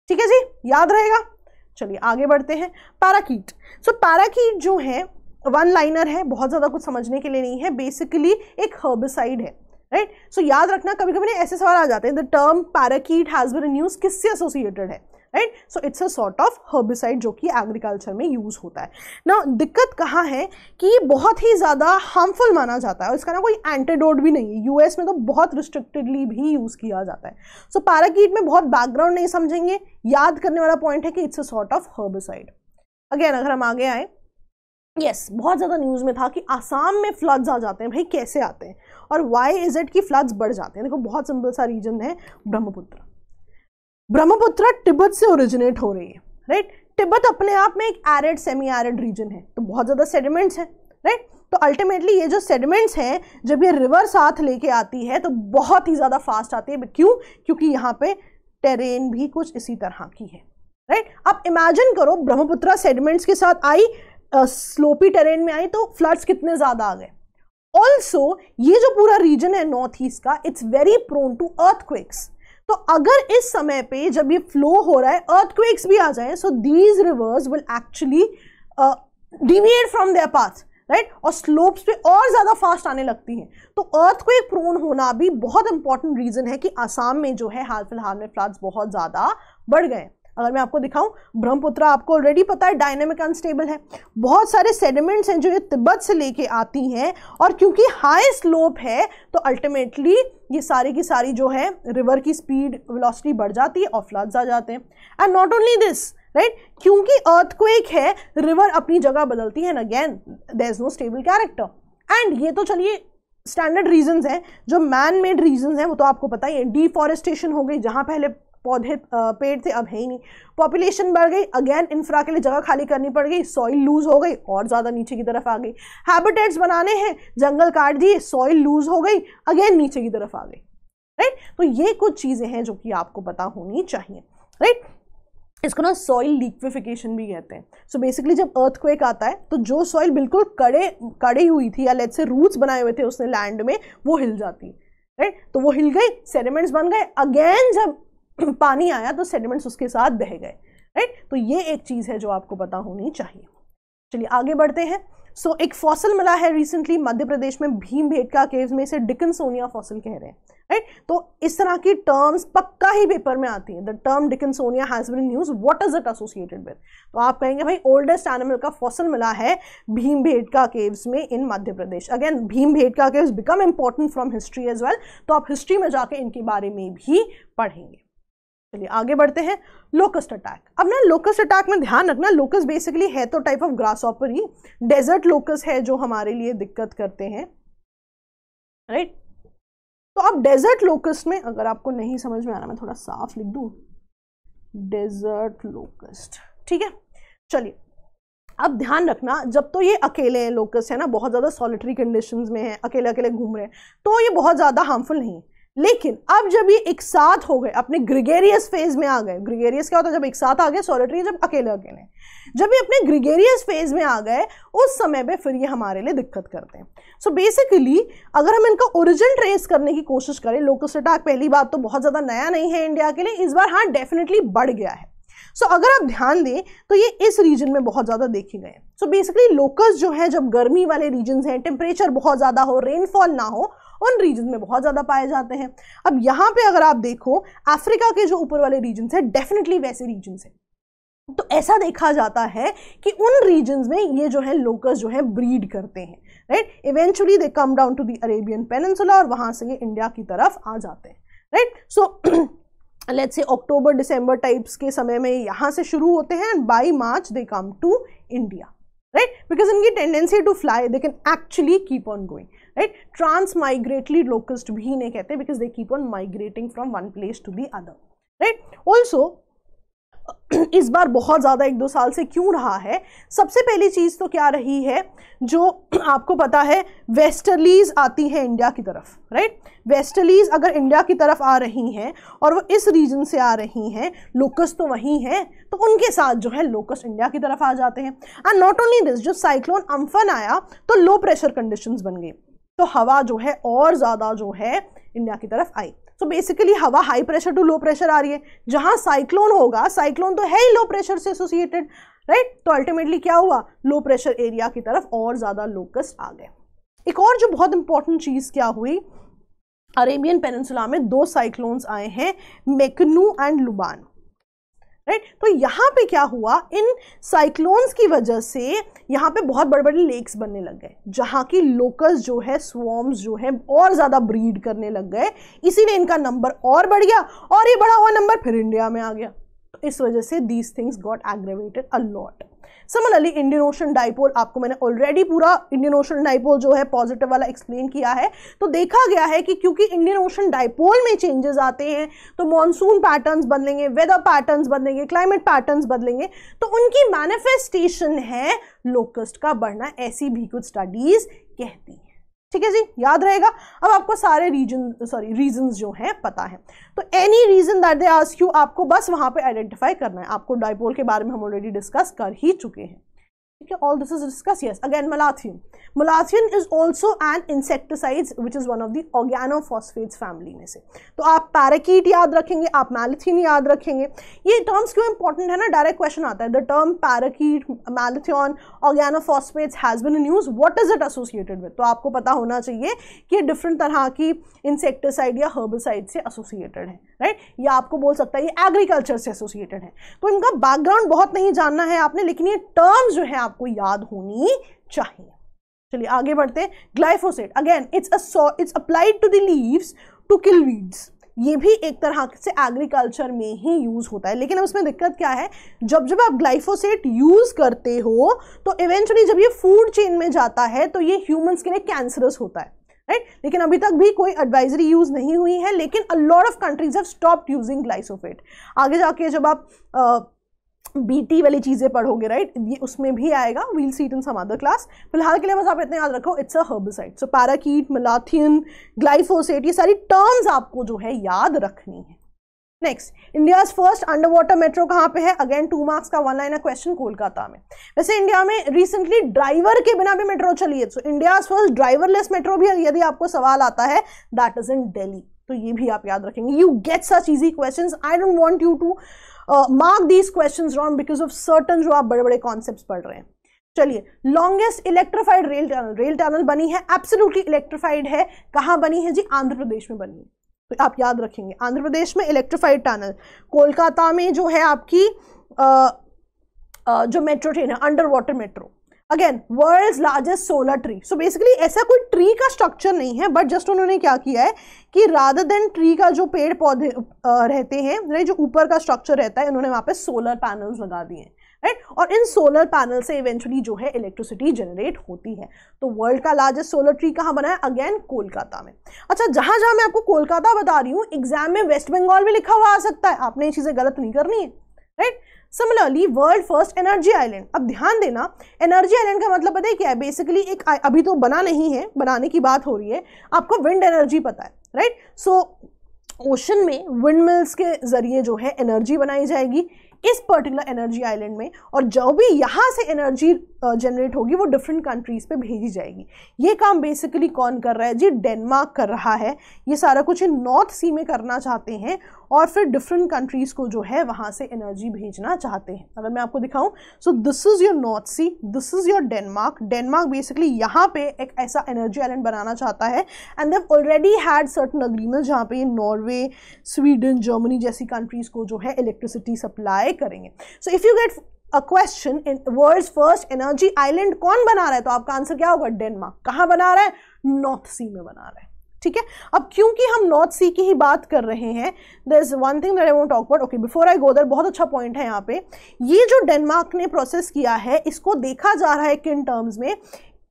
Speaker 1: ठीक है जी याद रहेगा चलिए आगे बढ़ते हैं पैराकीट सो पैराकीट जो है वन लाइनर है बहुत ज़्यादा कुछ समझने के लिए नहीं है बेसिकली एक हर्बिसाइड है राइट right? सो so, याद रखना कभी कभी ना ऐसे सवाल आ जाते हैं the term paraquat has been news किससे एसोसिएटेड है right so it's a sort of herbicide जो कि एग्रीकल्चर में यूज़ होता है ना दिक्कत कहाँ है कि बहुत ही ज़्यादा हार्मफुल माना जाता है और इसका ना कोई एंटीडोट भी नहीं है यूएस में तो बहुत रिस्ट्रिक्टेडली भी यूज़ किया जाता है सो so, पैराकीट में बहुत बैकग्राउंड नहीं समझेंगे याद करने वाला पॉइंट है कि it's a sort of herbicide again अगर हम आगे आए यस yes, बहुत ज़्यादा न्यूज़ में था कि आसाम में फ्लड्स आ जाते हैं भाई कैसे आते हैं और वाई इज़ इट कि फ्लड्स बढ़ जाते हैं देखो बहुत सिंपल सा रीजन है ब्रह्मपुत्र ब्रह्मपुत्र तिब्बत से ओरिजिनेट हो रही है राइट तिब्बत अपने आप में एक एरिड सेमी एरिड रीजन है तो बहुत ज़्यादा सेडिमेंट्स हैं राइट तो अल्टीमेटली ये जो सेडिमेंट्स हैं जब ये रिवर साथ लेके आती है तो बहुत ही ज़्यादा फास्ट आती है क्यों क्योंकि यहाँ पे टेरेन भी कुछ इसी तरह की है राइट right? आप इमेजिन करो ब्रह्मपुत्र सेडिमेंट्स के साथ आई स्लोपी टेरेन में आई तो फ्लड्स कितने ज़्यादा आ गए ऑल्सो ये जो पूरा रीजन है नॉर्थ ईस्ट का it's very prone to earthquakes तो अगर इस समय पे जब ये फ्लो हो रहा है अर्थक्वेक्स भी आ जाए so these rivers will actually deviate from their path right और स्लोप्स पे और ज़्यादा फास्ट आने लगती हैं तो अर्थ को एक प्रोन होना भी बहुत इंपॉर्टेंट रीज़न है कि आसाम में जो है हाल फिलहाल में फ्लड्स बहुत ज़्यादा बढ़ गए अगर मैं आपको दिखाऊं ब्रह्मपुत्र आपको ऑलरेडी पता है डायनेमिक अनस्टेबल है बहुत सारे सेडिमेंट्स हैं जो ये तिब्बत से लेके आती हैं और क्योंकि हाई स्लोप है तो अल्टीमेटली ये सारी की सारी जो है रिवर की स्पीड वेलोसिटी बढ़ जाती है और फ्लड्स आ जाते हैं and not only this right क्योंकि अर्थक्वेक है रिवर अपनी जगह बदलती है and again there is no stable character and ये तो चलिए स्टैंडर्ड रीजंस हैं जो मैन मेड रीजंस हैं वो तो आपको पता ही है डिफॉरेस्टेशन हो गई जहाँ पहले पौधे पेड़ थे अब है ही नहीं पॉपुलेशन बढ़ गई अगेन इंफ्रा के लिए जगह खाली करनी पड़ गई सॉइल लूज़ हो गई और ज़्यादा नीचे की तरफ आ गई हैबिटेट्स बनाने हैं जंगल काट दिए सॉइल लूज़ हो गई अगेन नीचे की तरफ आ गई राइट तो ये कुछ चीज़ें हैं जो कि आपको पता होनी चाहिए राइट इसको ना सॉइल लिक्विफिकेशन भी कहते हैं सो so बेसिकली जब अर्थक्वेक आता है तो जो सॉइल बिल्कुल कड़े कड़ी हुई थी या लेट से रूट्स बनाए हुए थे उसने लैंड में वो हिल जाती है राइट तो वो हिल गई सेडिमेंट्स बन गए अगेन जब [CLEARS THROAT] पानी आया तो सेडिमेंट्स उसके साथ बह गए राइट तो ये एक चीज़ है जो आपको पता होनी चाहिए चलिए आगे बढ़ते हैं सो so, एक फॉसल मिला है रिसेंटली मध्य प्रदेश में भीम भेटका केव्स में इसे डिकनसोनिया फॉसल कह रहे हैं राइट right? तो इस तरह की टर्म्स पक्का ही पेपर में आती है the term Dickinsonia has been used what is it associated with तो आप कहेंगे भाई ओल्डेस्ट एनिमल का फॉसल मिला है भीम भेटका केव्स में in Madhya Pradesh again Bhimbetka caves become important from history as well तो आप हिस्ट्री में जाके इनके बारे में भी पढ़ेंगे चलिए आगे बढ़ते हैं लोकस्ट अटैक अब ना लोकस्ट अटैक में ध्यान रखना लोकस बेसिकली है तो टाइप ऑफ ग्रास ऑपर ही डेजर्ट लोकस है जो हमारे लिए दिक्कत करते हैं राइट right? तो अब डेजर्ट लोकस में अगर आपको नहीं समझ में आ रहा मैं थोड़ा साफ लिख दू डेजर्ट लोकस्ट ठीक है चलिए अब ध्यान रखना जब तो ये अकेले हैं लोकस है ना बहुत ज़्यादा सॉलिटरी कंडीशंस में है अकेले अकेले घूम रहे हैं तो ये बहुत ज़्यादा हार्मफुल नहीं है लेकिन अब जब ये एक साथ हो गए अपने ग्रिगेरियस फेज में आ गए ग्रिगेरियस क्या होता है जब एक साथ आ गए सॉलिटरी जब अकेले अकेले जब ये अपने ग्रिगेरियस फेज में आ गए उस समय पे फिर ये हमारे लिए दिक्कत करते हैं सो so बेसिकली अगर हम इनका ओरिजिन ट्रेस करने की कोशिश करें लोकस अटैक पहली बात तो बहुत ज़्यादा नया नहीं है इंडिया के लिए इस बार हाँ डेफिनेटली बढ़ गया है सो so, अगर आप ध्यान दें तो ये इस रीजन में बहुत ज़्यादा देखे गए हैं सो बेसिकली लोकस जो है जब गर्मी वाले रीजन हैं टेम्परेचर बहुत ज़्यादा हो रेनफॉल ना हो उन रीजन में बहुत ज़्यादा पाए जाते हैं अब यहाँ पे अगर आप देखो अफ्रीका के जो ऊपर वाले रीजन्स हैं डेफिनेटली वैसे रीजन्स हैं तो ऐसा देखा जाता है कि उन रीजन्स में ये जो है लोकस जो है ब्रीड करते हैं right eventually they come down to the Arabian peninsula और वहाँ से ये इंडिया की तरफ आ जाते हैं राइट सो लेट्स से अक्टूबर दिसंबर टाइप्स के समय में यहाँ से शुरू होते हैं and by March they come to India right because इनकी tendency to fly they can actually keep on going right locust भी इन्हें कहते हैं because they keep on migrating from one place to the other right also इस बार बहुत ज़्यादा एक दो साल से क्यों रहा है सबसे पहली चीज़ तो क्या रही है जो [CLEARS THROAT] आपको पता है वेस्टर्लीज आती है इंडिया की तरफ राइट वेस्टर्लीज अगर इंडिया की तरफ आ रही हैं और वो इस रीजन से आ रही हैं लोकस तो वहीं हैं तो उनके साथ जो है लोकस इंडिया की तरफ आ जाते हैं एंड नॉट ओनली दिस जो साइक्लोन अम्फन आया तो लो प्रेशर कंडीशंस बन गई तो हवा जो है और ज़्यादा जो है इंडिया की तरफ आई सो बेसिकली हवा high pressure to low pressure आ रही है जहाँ साइक्लोन होगा साइक्लोन तो है ही लो प्रेशर से एसोसिएटेड राइट right? तो अल्टीमेटली क्या हुआ लो प्रेशर एरिया की तरफ और ज़्यादा लोकस आ गए एक और जो बहुत इंपॉर्टेंट चीज़ क्या हुई अरेबियन पेनसुला में दो साइक्लोन्स आए हैं Mekunu and Luban right right? तो यहाँ पे क्या हुआ इन साइक्लोन्स की वजह से यहाँ पे बहुत बड़े बड़े लेक्स बनने लग गए जहाँ की लोकस जो है स्वॉम्स जो है और ज़्यादा ब्रीड करने लग गए इसीलिए इनका नंबर और बढ़ गया और ये बढ़ा हुआ नंबर फिर इंडिया में आ गया तो इस वजह से these things got aggravated a lot similarly Indian Ocean dipole आपको मैंने ऑलरेडी पूरा इंडियन ओशन डाइपोल जो है पॉजिटिव वाला एक्सप्लेन किया है तो देखा गया है कि क्योंकि इंडियन ओशन डाइपोल में चेंजेस आते हैं तो मानसून पैटर्न बदलेंगे वेदर पैटर्न बदलेंगे क्लाइमेट पैटर्न बदलेंगे तो उनकी मैनिफेस्टेशन है लोकस्ट का बढ़ना ऐसी भी कुछ स्टडीज कहती हैं ठीक है जी याद रहेगा अब आपको सारे रीजन सॉरी रीजन जो हैं पता है तो any region that they ask you आपको बस वहाँ पे आइडेंटिफाई करना है आपको डाइपोल के बारे में हम ऑलरेडी डिस्कस कर ही चुके हैं ठीक है all this is discuss yes again malathion malathion is also an insecticide which is one of the organophosphates family में से तो आप पैराकीट याद रखेंगे आप मैलिथिन याद रखेंगे ये टर्म्स क्यों इंपॉर्टेंट है ना डायरेक्ट क्वेश्चन आता है the term paraquat malathion organophosphates has been in use what is it associated with तो आपको पता होना चाहिए कि ये डिफरेंट तरह की इंसेक्टिसाइड या हर्बिसाइड से एसोसिएटेड है राइट right? ये आपको बोल सकता है ये एग्रीकल्चर से एसोसिएटेड है तो इनका बैकग्राउंड बहुत नहीं जानना है आपने लेकिन ये टर्म्स जो है आप आपको याद होनी चाहिए चलिए आगे बढ़ते हैं glyphosate again it's it's applied to the leaves to kill weeds ये भी एक तरह से एग्रीकल्चर में ही यूज़ होता है लेकिन अब इसमें दिक्कत क्या है जब जब आप ग्लाइफोसेट यूज़ करते हो तो इवेंचुअली जब ये फूड चेन में जाता है तो ये ह्यूमंस के लिए कैंसरस होता है राइट right? लेकिन अभी तक भी कोई एडवाइजरी यूज़ नहीं हुई है लेकिन a lot of countries have stop using glyphosate आगे जाके जब आप बीटी वाली चीज़ें पढ़ोगे राइट ये उसमें भी आएगा we'll see it in some other class फिलहाल के लिए बस आप इतने याद रखो it's a herbicide so paraquat malathion glyphosate ये सारी टर्म्स आपको जो है याद रखनी है next India first under water metro कहाँ पे है अगेन टू मार्क्स का वन लाइन क्वेश्चन कोलकाता में वैसे इंडिया में रिसेंटली ड्राइवर के बिना भी मेट्रो चली है so India first driverless metro भी यदि आपको सवाल आता है दैट इज इन डेली तो ये भी आप याद रखेंगे you get such easy question I don't want you to mark these questions wrong because of certain जो आप बड़े बड़े कॉन्सेप्ट पढ़ रहे हैं चलिए longest electrified rail tunnel rail tunnel बनी है एब्सोल्युटली इलेक्ट्रीफाइड है कहाँ बनी है जी आंध्र प्रदेश में बनी है तो आप याद रखेंगे आंध्र प्रदेश में इलेक्ट्रीफाइड टनल कोलकाता में जो है आपकी आ, uh, आ, uh, जो मेट्रो ट्रेन है under water metro again world largest solar tree so basically ऐसा कोई ट्री का स्ट्रक्चर नहीं है बट जस्ट उन्होंने क्या किया है कि राधर देन ट्री का जो पेड़ पौधे रहते हैं जो ऊपर का स्ट्रक्चर रहता है उन्होंने वहाँ पे सोलर पैनल्स लगा दिए हैं राइट और इन सोलर पैनल से इवेंचुअली जो है इलेक्ट्रिसिटी जनरेट होती है तो वर्ल्ड का लार्जेस्ट सोलर ट्री कहाँ बना है अगेन कोलकाता में अच्छा जहाँ जहाँ मैं आपको कोलकाता बता रही हूँ एग्जाम में वेस्ट बंगाल में लिखा हुआ आ सकता है आपने ये चीज़ें गलत नहीं करनी है right similarly world first energy island अब ध्यान देना एनर्जी आइलैंड का मतलब पता है क्या है बेसिकली एक अभी तो बना नहीं है बनाने की बात हो रही है आपको विंड एनर्जी पता है राइट सो ओशन में विंड मिल्स के ज़रिए जो है एनर्जी बनाई जाएगी इस पर्टिकुलर एनर्जी आइलैंड में और जो भी यहाँ से एनर्जी जनरेट uh, होगी वो डिफरेंट कंट्रीज़ पे भेजी जाएगी ये काम बेसिकली कौन कर रहा है जी डेनमार्क कर रहा है ये सारा कुछ नॉर्थ सी में करना चाहते हैं और फिर डिफरेंट कंट्रीज़ को जो है वहाँ से एनर्जी भेजना चाहते हैं अगर मैं आपको दिखाऊं so this is your north sea this is your Denmark Denmark basically यहाँ पे एक ऐसा एनर्जी आइलैंड बनाना चाहता है and they've already had certain agreement जहाँ पे नॉर्वे स्वीडन जर्मनी जैसी कंट्रीज़ को जो है इलेक्ट्रिसिटी सप्लाई करेंगे so if you get a question in world first energy island कौन बना रहा है तो आपका आंसर क्या होगा डेनमार्क कहाँ बना रहा है नॉर्थ सी में बना रहा है ठीक है अब क्योंकि हम नॉर्थ सी की ही बात कर रहे हैं the is one thing that I want talk about okay before I go there बहुत अच्छा पॉइंट है यहाँ पे ये जो डेनमार्क ने प्रोसेस किया है इसको देखा जा रहा है किन टर्म्स में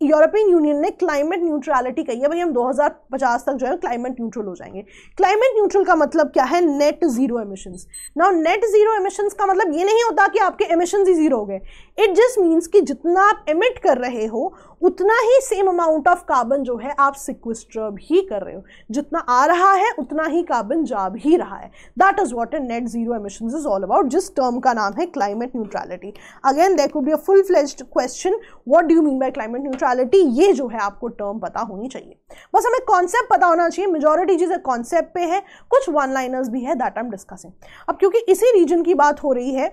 Speaker 1: यूरोपियन यूनियन ने क्लाइमेट न्यूट्रलिटी कही है भाई हम 2050 तक जो है क्लाइमेट न्यूट्रल हो जाएंगे क्लाइमेट न्यूट्रल का मतलब क्या है net zero emissions now net zero emissions का मतलब ये नहीं होता कि आपके एमिशंस ही जीरो हो गए इट जस्ट मींस कि जितना आप एमिट कर रहे हो उतना ही सेम अमाउंट ऑफ कार्बन जो है आप सिक्वेस्टर भी कर रहे हो जितना आ रहा है उतना ही कार्बन जा भी रहा है that is what an net zero emission is all about जिस टर्म का नाम है climate neutrality again there could be a full fledged question what do you mean by climate neutrality ये जो है आपको टर्म पता होनी चाहिए बस हमें कॉन्सेप्ट पता होना चाहिए मेजोरिटी चीज़ें कॉन्सेप्ट पे है कुछ वन लाइनर्स भी है दैट आई एम डिस्कसिंग अब क्योंकि इसी रीजन की बात हो रही है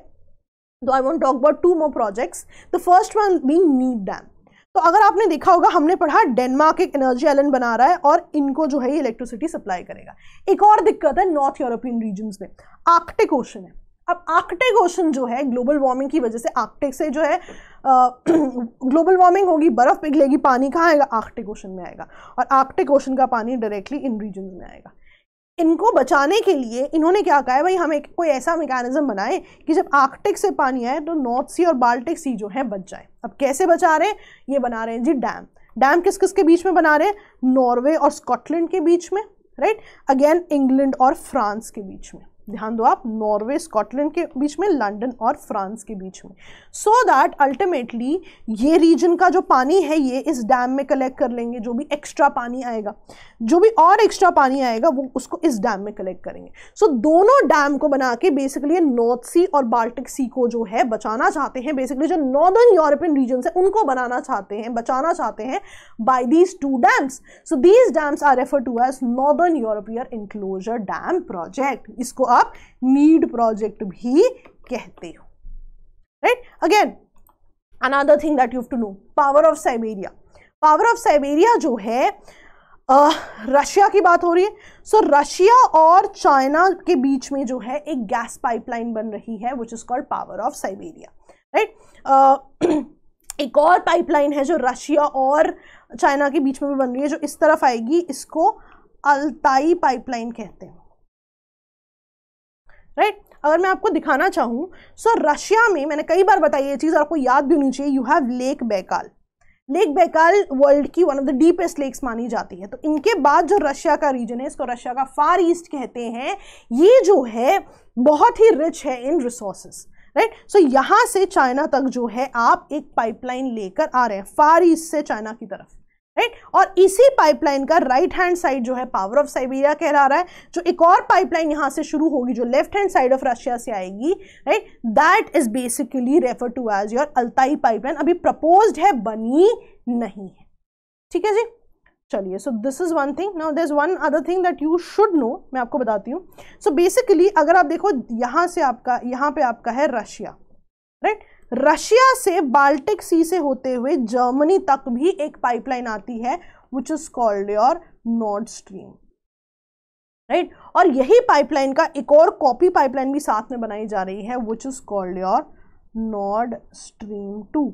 Speaker 1: तो I want talk about two more projects the first one being NEED dam तो अगर आपने देखा होगा हमने पढ़ा डेनमार्क एक एनर्जी एलन बना रहा है और इनको जो है इलेक्ट्रिसिटी सप्लाई करेगा एक और दिक्कत है नॉर्थ यूरोपियन रीजन में आर्कटिक ओशन है अब आर्कटिक ओशन जो है ग्लोबल वार्मिंग की वजह से आर्कटिक से जो है आ, ग्लोबल वार्मिंग होगी बर्फ़ पिघलेगी पानी कहाँ आएगा आर्कटिक ओशन में आएगा और आर्कटिक ओशन का पानी डायरेक्टली इन रीजन में आएगा इनको बचाने के लिए इन्होंने क्या कहा है भाई हम एक कोई ऐसा मेकानिज़म बनाएं कि जब आर्कटिक से पानी आए तो नॉर्थ सी और बाल्टिक सी जो है बच जाए अब कैसे बचा रहे हैं ये बना रहे हैं जी डैम डैम किस किस के बीच में बना रहे हैं नॉर्वे और स्कॉटलैंड के बीच में राइट अगेन इंग्लैंड और फ्रांस के बीच में ध्यान दो आप नॉर्वे स्कॉटलैंड के बीच में लंदन और फ्रांस के बीच में सो दैट अल्टीमेटली ये रीजन का जो पानी है ये इस डैम में कलेक्ट कर लेंगे जो भी एक्स्ट्रा पानी आएगा जो भी और एक्स्ट्रा पानी आएगा वो उसको इस डैम में कलेक्ट करेंगे सो so, दोनों डैम को बना के बेसिकली नॉर्थ सी और बाल्टिक सी को जो है बचाना चाहते हैं बेसिकली जो नॉर्दर्न यूरोपियन रीजन है उनको बनाना चाहते हैं बचाना चाहते हैं by these two dams so these dams are refer to as northern European enclosure dam project इसको आप नीड प्रोजेक्ट भी कहते हो right again another thing that you to know power of Siberia power of Siberia जो है Russia की बात हो रही है सो so, रशिया और चाइना के बीच में जो है एक गैस पाइपलाइन बन रही है which is called power of Siberia right एक और पाइपलाइन है जो रशिया और चाइना के बीच में भी बन रही है जो इस तरफ आएगी इसको अल्ताई पाइपलाइन कहते हैं राइट right? अगर मैं आपको दिखाना चाहूँ सो रशिया में मैंने कई बार बताई ये चीज़ आपको याद भी होनी चाहिए you have lake Baikal lake Baikal world की one of the deepest lakes मानी जाती है तो इनके बाद जो रशिया का रीजन है इसको रशिया का फार ईस्ट कहते हैं ये जो है बहुत ही रिच है इन रिसोर्सेस राइट सो यहाँ से चाइना तक जो है आप एक पाइपलाइन लेकर आ रहे हैं फार ईस्ट से चाइना की तरफ राइट और इसी पाइपलाइन का राइट हैंड साइड जो है पावर ऑफ साइबेरिया कहला रहा है जो एक और पाइपलाइन यहां से शुरू होगी जो left hand side of Russia से आएगी right that is basically refer to as your Altai pipeline अभी प्रपोज्ड है बनी नहीं है ठीक है जी चलिए so this is one thing now this is one other thing that you should know मैं आपको बताती हूँ सो बेसिकली अगर आप देखो यहां से आपका यहां पे आपका है रशिया राइट right? रशिया से बाल्टिक सी से होते हुए जर्मनी तक भी एक पाइपलाइन आती है which is called your Nord Stream right और यही पाइपलाइन का एक और कॉपी पाइपलाइन भी साथ में बनाई जा रही है which is called your Nord Stream two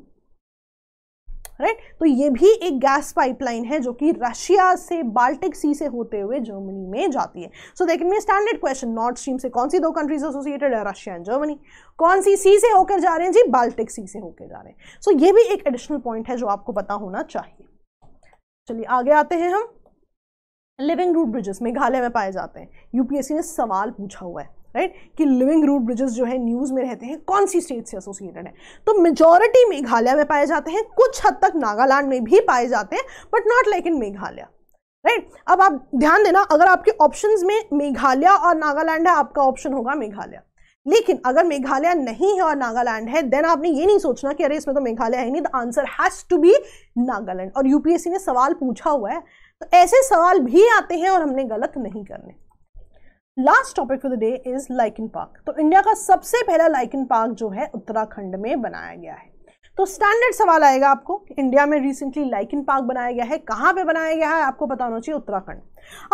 Speaker 1: right तो ये भी एक गैस पाइपलाइन है जो कि रशिया से बाल्टिक सी से होते हुए जर्मनी में जाती है सो देख मे स्टैंडर्ड क्वेश्चन नॉर्थ स्ट्रीम से कौन सी दो कंट्रीज एसोसिएटेड है रशिया एंड जर्मनी कौन सी सी से होकर जा रहे हैं जी बाल्टिक सी से होकर जा रहे हैं सो so, ये भी एक एडिशनल पॉइंट है जो आपको पता होना चाहिए चलिए आगे आते हैं हम लिविंग रूट ब्रिजेस मेघालय में पाए जाते हैं यूपीएससी ने सवाल पूछा हुआ है राइट right? कि लिविंग रूट ब्रिजेस जो है न्यूज़ में रहते हैं कौन सी स्टेट से एसोसिएटेड है तो मेजोरिटी मेघालय में पाए जाते हैं कुछ हद तक नागालैंड में भी पाए जाते हैं but not like in Meghalaya right अब आप ध्यान देना अगर आपके ऑप्शन में मेघालय और नागालैंड है आपका ऑप्शन होगा मेघालय लेकिन अगर मेघालय नहीं है और नागालैंड है देन आपने ये नहीं सोचना कि अरे इसमें तो मेघालय है नहीं the answer has to be Nagaland और यूपीएससी ने सवाल पूछा हुआ है तो ऐसे सवाल भी आते हैं और हमने गलत नहीं करने last topic for the day is lichen park तो इंडिया का सबसे पहला लाइकिन पार्क जो है उत्तराखंड में बनाया गया है तो स्टैंडर्ड सवाल आएगा आपको इंडिया में रिसेंटली लाइकिन पार्क बनाया गया है कहाँ पे बनाया गया है आपको बताना चाहिए उत्तराखंड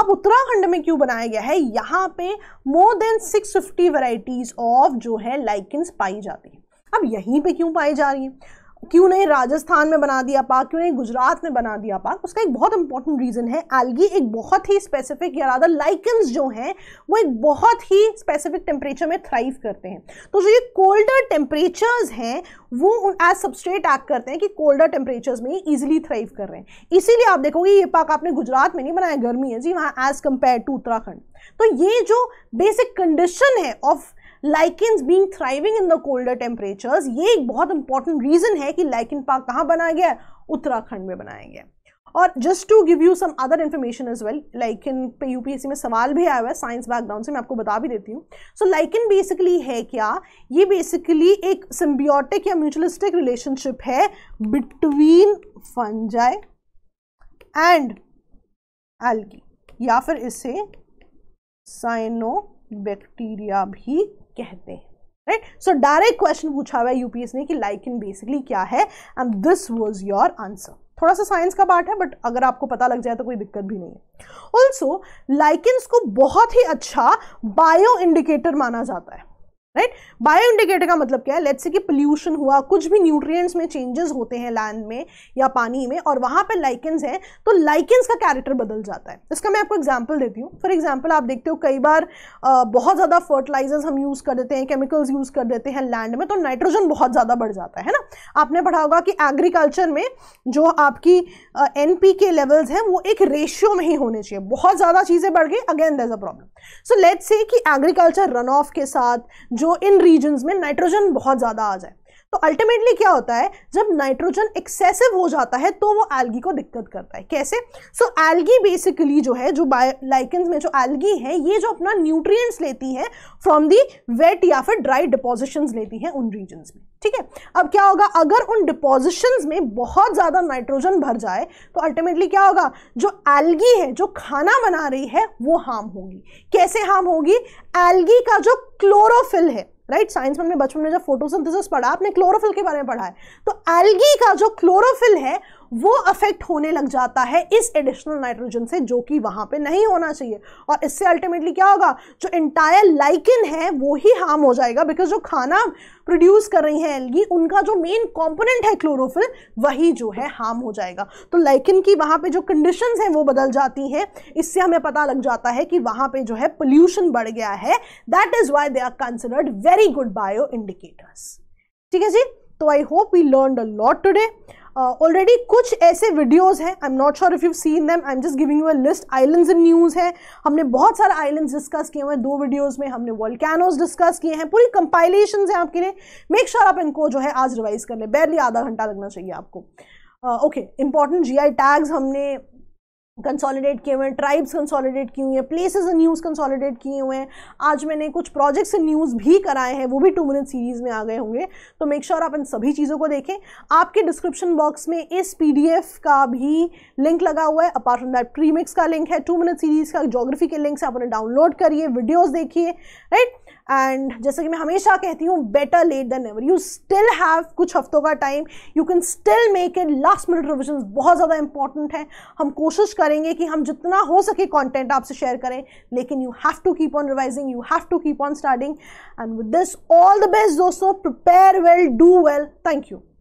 Speaker 1: अब उत्तराखंड में क्यों बनाया गया है यहाँ पे मोर देन 650 फिफ्टी ऑफ जो है लाइकिन पाई जाती है अब यहीं पे क्यों पाई जा रही है क्यों नहीं राजस्थान में बना दिया पार्क क्यों नहीं गुजरात में बना दिया पार्क उसका एक बहुत इंपॉर्टेंट रीज़न है एल्गी एक बहुत ही स्पेसिफिक या रादर लाइकन्स जो हैं वो एक बहुत ही स्पेसिफिक टेम्परेचर में थ्राइव करते हैं तो जो ये कोल्डर टेम्परेचर्स हैं वो एज सबस्ट्रेट एक्ट करते हैं कि कोल्डर टेम्परेचर्स में ही ईजिली थ्राइव कर रहे हैं इसीलिए आप देखोगे ये पार्क आपने गुजरात में नहीं बनाया गर्मी है जी वहाँ एज कम्पेयर टू उत्तराखंड तो ये जो बेसिक कंडीशन है of lichen being thriving in the colder temperatures ये एक बहुत इंपॉर्टेंट रीजन है कि लाइकिन पार्क कहाँ बनाया गया है उत्तराखंड में बनाया गया और just to give you some other information is well lichen पे यूपीएससी में सवाल भी आया हुआ है साइंस बैकग्राउंड से मैं आपको बता भी देती हूँ सो लाइकिन बेसिकली है क्या ये बेसिकली एक सिम्बियोटिक या म्यूचुअलिस्टिक रिलेशनशिप है बिटवीन फंजाई एंड एल्गी या फिर इसे साइनो बैक्टीरिया भी कहते हैं राइट सो डायरेक्ट क्वेश्चन पूछा हुआ है यूपीएस ने कि लाइकिन बेसिकली क्या है and this was your answer थोड़ा सा साइंस का पार्ट है बट अगर आपको पता लग जाए तो कोई दिक्कत भी नहीं है ऑल्सो लाइकिन को बहुत ही अच्छा बायो इंडिकेटर माना जाता है राइट बायो इंडिकेटर का मतलब क्या है लेट्स से कि पोल्यूशन हुआ कुछ भी न्यूट्रिएंट्स में चेंजेस होते हैं लैंड में या पानी में और वहाँ पर लाइकेंस हैं तो लाइकेंस का कैरेक्टर बदल जाता है इसका मैं आपको एग्जांपल देती हूँ फॉर एग्जांपल आप देखते हो कई बार आ, बहुत ज़्यादा फर्टिलाइजर्स हम यूज़ कर देते हैं केमिकल्स यूज़ कर देते हैं लैंड में तो नाइट्रोजन बहुत ज़्यादा बढ़ जाता है ना आपने पढ़ा होगा कि एग्रीकल्चर में जो आपकी एन के लेवल्स हैं वो एक रेशियो में ही होने चाहिए बहुत ज़्यादा चीज़ें बढ़ गई again there a problem so let's say कि एग्रीकल्चर रन ऑफ के साथ जो इन रीजन्स में नाइट्रोजन बहुत ज़्यादा आ जाए तो अल्टीमेटली क्या होता है जब नाइट्रोजन एक्सेसिव हो जाता है तो वो एल्गी को दिक्कत करता है कैसे सो एल्गी बेसिकली जो है जो लाइकन्स में जो एल्गी है ये जो अपना न्यूट्रिएंट्स लेती है फ्रॉम दी वेट या फिर ड्राई डिपोजिशंस लेती है उन रीजन्स में ठीक है अब क्या होगा अगर उन डिपोजिशन में बहुत ज़्यादा नाइट्रोजन भर जाए तो अल्टीमेटली क्या होगा जो एल्गी है जो खाना बना रही है वो हार्म होगी कैसे हार्म होगी एल्गी का जो क्लोरोफिल है राइट साइंस में हमने बचपन में जब फोटोसिंथेसिस पढ़ा आपने क्लोरोफिल के बारे में पढ़ा है तो एल्गी का जो क्लोरोफिल है वो अफेक्ट होने लग जाता है इस एडिशनल नाइट्रोजन से जो कि वहां पे नहीं होना चाहिए और इससे अल्टीमेटली क्या होगा जो इंटायर लाइकिन है वो ही हार्म हो जाएगा बिकॉज जो खाना प्रोड्यूस कर रही है एलगी उनका जो मेन कॉम्पोनेंट है क्लोरोफिल वही जो है हार्म हो जाएगा तो लाइकिन की वहां पे जो कंडीशन है वो बदल जाती हैं इससे हमें पता लग जाता है कि वहां पे जो है पोल्यूशन बढ़ गया है that is why they are considered very good bio indicators ठीक है जी तो I hope we learn a lot today already uh, कुछ ऐसे वीडियोज़ हैं I am not sure if you seen them I am just giving you a list island in news है हमने बहुत सारे आइलैंड डिस्कस किए हुए हैं दो वीडियोज़ में हमने वॉल्कैनोज डिस्कस किए हैं पूरी कंपाइलेशन है आपके लिए मेक श्योर sure आप इनको जो है आज रिवाइज कर लें बैरली आधा घंटा लगना चाहिए आपको okay important G I tags हमने कंसोलिडेट किए हुए हैं ट्राइब्स कंसोलिडेट किए हुए हैं प्लेसेस इन न्यूज़ कंसोलिडेट किए हुए हैं आज मैंने कुछ प्रोजेक्ट्स इन न्यूज़ भी कराए हैं वो भी टू मिनट सीरीज़ में आ गए होंगे तो मेक श्योर sure आप इन सभी चीज़ों को देखें आपके डिस्क्रिप्शन बॉक्स में इस पीडीएफ का भी लिंक लगा हुआ है अपार्ट फ्रॉम दैट प्रीमिक्स का लिंक है टू मिनट सीरीज़ का जोग्राफी के लिंक से आप उन्हें डाउनलोड करिए वीडियोज़ देखिए राइट एंड जैसे कि मैं हमेशा कहती हूँ better late than ever you still have कुछ हफ्तों का time you can still make it last minute revision बहुत ज़्यादा इंपॉर्टेंट है हम कोशिश करेंगे कि हम जितना हो सके कॉन्टेंट आपसे शेयर करें लेकिन you have to keep on revising you have to keep on starting and with this all the best दोस्तों prepare well do well thank you